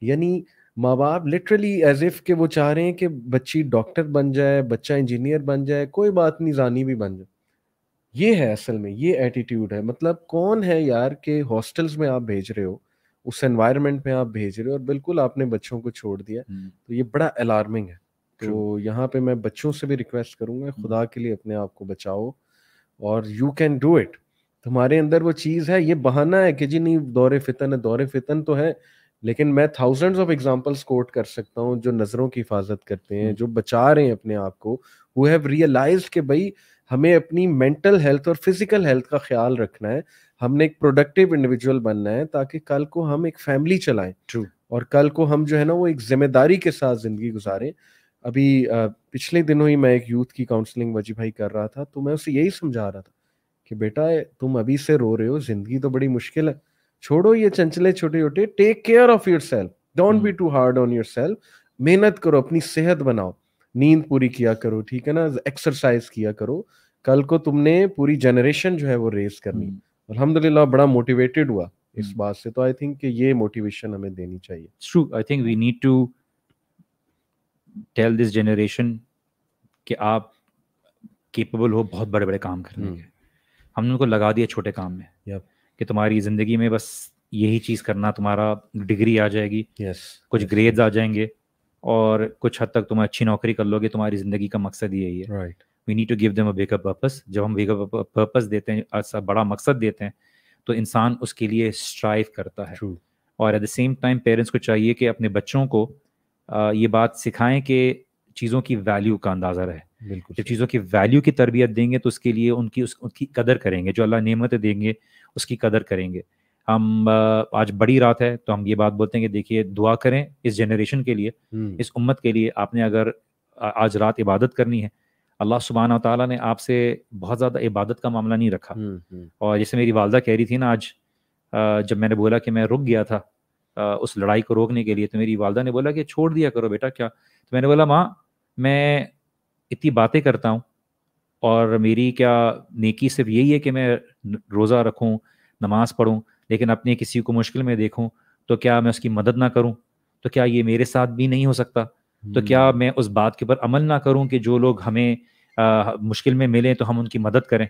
यानी माँ बाप लिटरली एज इफ के वो चाह रहे हैं कि बच्ची डॉक्टर बन जाए बच्चा इंजीनियर बन जाए कोई बात नहीं जानी भी बन जाए ये है असल में ये एटीट्यूड है मतलब कौन है यार के हॉस्टल्स में आप भेज रहे हो उस एनवायरनमेंट में आप भेज रहे हो और बिल्कुल आपने बच्चों को छोड़ दिया हम्म। तो ये बड़ा अलार्मिंग है तो यहाँ पे मैं बच्चों से भी रिक्वेस्ट करूँगा हम्म। खुदा के लिए अपने आप को बचाओ और यू कैन डू इट तुम्हारे अंदर वो चीज़ है ये बहाना है कि जी नहीं दौरे फितन है दौरे फितन तो है लेकिन मैं थाउजेंड्स ऑफ एग्जांपल्स कोट कर सकता हूँ जो नज़रों की हिफाजत करते हैं हम्म। जो बचा रहे हैं अपने आप को वो हैव रियलाइज के भाई हमें अपनी मेंटल हेल्थ और फिजिकल हेल्थ का ख्याल रखना है हमने एक प्रोडक्टिव इंडिविजुअल बनना है ताकि कल को हम एक फैमिली चलाएं ट्रू और कल को हम जो है ना वो एक जिम्मेदारी के साथ ज़िंदगी गुजारें अभी पिछले दिनों ही मैं एक यूथ की काउंसलिंग वजी भाई कर रहा था तो मैं उसे यही समझा रहा था कि बेटा तुम अभी से रो रहे हो ज़िंदगी तो बड़ी मुश्किल है छोड़ो ये चंचले छोटे छोटे take care of yourself don't be too hard on yourself मेहनत करो अपनी सेहत बनाओ नींद पूरी किया करो ठीक है ना एक्सरसाइज किया करो कल को तुमने पूरी जनरेशन जो है वो रेस करनी अलहमदुल्ला बड़ा मोटिवेटेड हुआ इस हम्म। बात से तो आई थिंक ये मोटिवेशन हमें देनी चाहिए true I think we need to tell this generation कि आप केपेबल हो बहुत बड़े बड़े काम करने हम्म। के हमने उनको लगा दिया छोटे काम में yep. कि तुम्हारी जिंदगी में बस यही चीज़ करना तुम्हारा डिग्री आ जाएगी yes, कुछ yes. ग्रेड्स आ जाएंगे और कुछ हद तक तुम अच्छी नौकरी कर लोगे तुम्हारी ज़िंदगी का मकसद यही है right we need to give them a wakeup purpose जब हम वेकअप पर्पस देते हैं ऐसा बड़ा मकसद देते हैं तो इंसान उसके लिए स्ट्राइव करता है True. और at the same time parents को चाहिए कि अपने बच्चों को आ, ये बात सिखाएं कि चीज़ों की वैल्यू का अंदाज़ा रहे बिल्कुल जब चीज़ों की वैल्यू की तरबियत देंगे तो उसके लिए उनकी उस, उनकी कदर करेंगे जो अल्लाह नेमतें देंगे उसकी कदर करेंगे हम आज बड़ी रात है तो हम ये बात बोलते हैं कि देखिए दुआ करें इस जनरेशन के लिए हम्म। इस उम्मत के लिए आपने अगर आज रात इबादत करनी है अल्लाह सुबहाना तला ने आपसे बहुत ज़्यादा इबादत का मामला नहीं रखा हम्म, हम्म। और जैसे मेरी वालदा कह रही थी ना आज जब मैंने बोला कि मैं रुक गया था उस लड़ाई को रोकने के लिए तो मेरी वालदा ने बोला कि छोड़ दिया करो बेटा क्या तो मैंने बोला माँ मैं इतनी बातें करता हूँ और मेरी क्या नेकी सिर्फ यही है कि मैं रोज़ा रखूँ नमाज़ पढ़ूँ लेकिन अपने किसी को मुश्किल में देखूँ तो क्या मैं उसकी मदद ना करूँ तो क्या ये मेरे साथ भी नहीं हो सकता तो क्या हम्म। मैं उस बात के ऊपर अमल ना करूँ कि जो लोग हमें आ, मुश्किल में मिलें तो हम उनकी मदद करें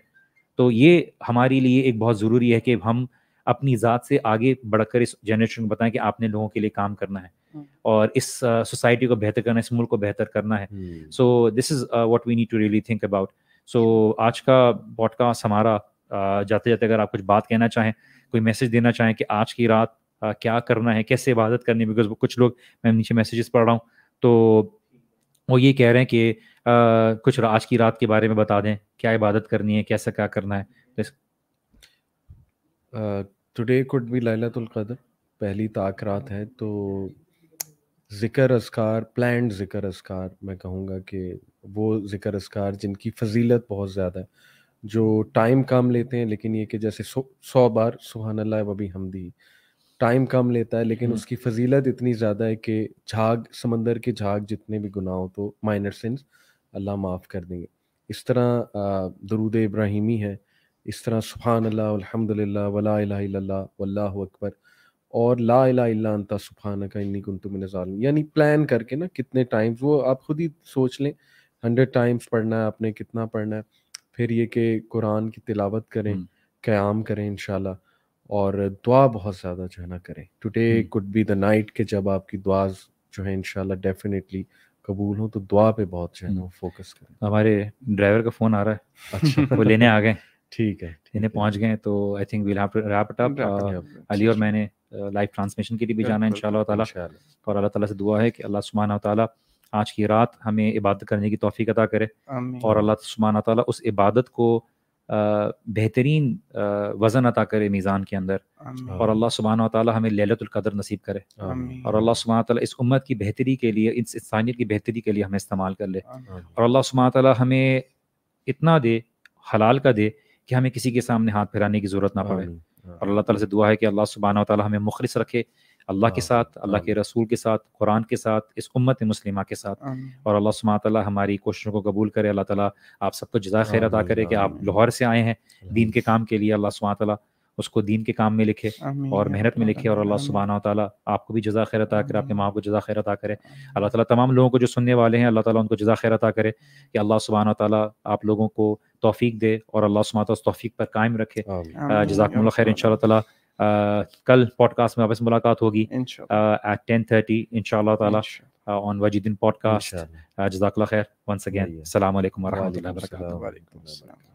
तो ये हमारे लिए एक बहुत ज़रूरी है कि हम अपनी ज़ात से आगे बढ़कर इस जनरेशन को बताएं कि आपने लोगों के लिए काम करना है हम्म। और इस सोसाइटी uh, को बेहतर करना है इस मुल्क को बेहतर करना है so this is what we need to really think about so so, आज का पॉडकास्ट हमारा जाते जाते अगर आप कुछ बात कहना चाहें कोई मैसेज देना चाहें कि आज की रात क्या करना है कैसे इबादत करनी बिकॉज कुछ लोग मैं नीचे मैसेजेस पढ़ रहा हूँ तो वो ये कह रहे हैं कि कुछ आज की रात के बारे में बता दें क्या इबादत करनी है कैसा क्या करना है टुडे कुड बी लैलतुल कदर पहली ताक तो रात है तो ज़िक्र असकार प्लान ज़िक्र असकार मैं कहूँगा कि वो ज़िक्र असकार जिनकी फजीलत बहुत ज़्यादा है जो टाइम काम लेते हैं लेकिन ये कि जैसे सौ सौ बार सुबहानल्ला वबी हमदी टाइम काम लेता है लेकिन हम्म। उसकी फजीलत इतनी ज़्यादा है कि झाग समंदर के झाग जितने भी गुनाह हो तो माइनर सेंस अल्लाह माफ़ कर देंगे इस तरह दरूद इब्राहिमी है इस तरह सुबहान अल्लाह वला वल्ला अकबर और ला अला सुबहाना का इन्नी कुंतु मिन यानी प्लान करके ना कितने टाइम्स वो आप खुद ही सोच लें हंड्रेड टाइम्स पढ़ना है आपने कितना पढ़ना है फिर ये कि कुरान की तिलावत करें क्याम करें इन और दुआ बहुत ज़्यादा जो है ना करें today could be the night के जब आपकी दुआ जो है इनशाला डेफिनेटली कबूल हो तो दुआ पे बहुत जो है ना फोकस करें हमारे ड्राइवर का फ़ोन आ रहा है अच्छा (laughs) वो लेने आ गए ठीक है इन्हें पहुंच गए तो I think we'll have Ali और मैंने लाइव ट्रांसमिशन के लिए भी जाना है इंशाल्लाह ताला और अल्लाह ताला से दुआ है कि अल्लाह सुबहाना ताला आज की रात हमें इबादत करने की तोफ़ी अदा करे और अल्लाह सुबहाना ताली उस इबादत को बेहतरीन वज़न अता करे मीज़ान के अंदर और अल्लाह सुबहाना ताली हमें ललतुल्कदर नसीब करे और अल्लाह सुबहाना ताली इस उम्मत की बेहतरी के लिए इस इंसानियत की बेहतरी के लिए हमें इस्तेमाल कर ले और अल्लाह सुबहाना ताली हमें इतना दे हलाल का दे कि हमें किसी के सामने हाथ फैलाने की ज़रूरत ना पड़े और अल्लाह ताला से दुआ है कि अल्लाह सुबहाना ताली हमें मुखलिस रखे अल्लाह के हाँ, साथ अल्लाह हाँ। के रसूल के साथ कुरान के साथ इस उम्मत मुस्लिमा के साथ और अल्लाह सुबह तला हमारी कोशिशों को कबूल करे अल्लाह ताला आप सबको जजा खैर अदा करे कि आप लाहौर से आए हैं दीन के काम के लिए अल्लाह सुबह तला उसको दीन के काम में लिखे और मेहनत में लिखे और अल्लाह सुबहाना तला आपको भी जजा खैर अदा करे आपके माँ को जजा खैर अदा करे अल्लाह ताला तमाम लोगों को जो सुनने वाले हैं अल्लाह ताला उनको जजा खैर अदा करे कि अल्लाह सुबहाना ताला आप लोगों को तोफ़ी दे और अल्लाह सुबह उस तोफ़ी पर कायम रखे जजाक खैर इन ताला कल पॉडकास्ट में वापस मुलाकात होगी एट टेन थर्टी इनशाला तला ऑन वजीदिन पॉडकास्ट जजाकला खैर वंस अगेन सलाम वरहमल वरक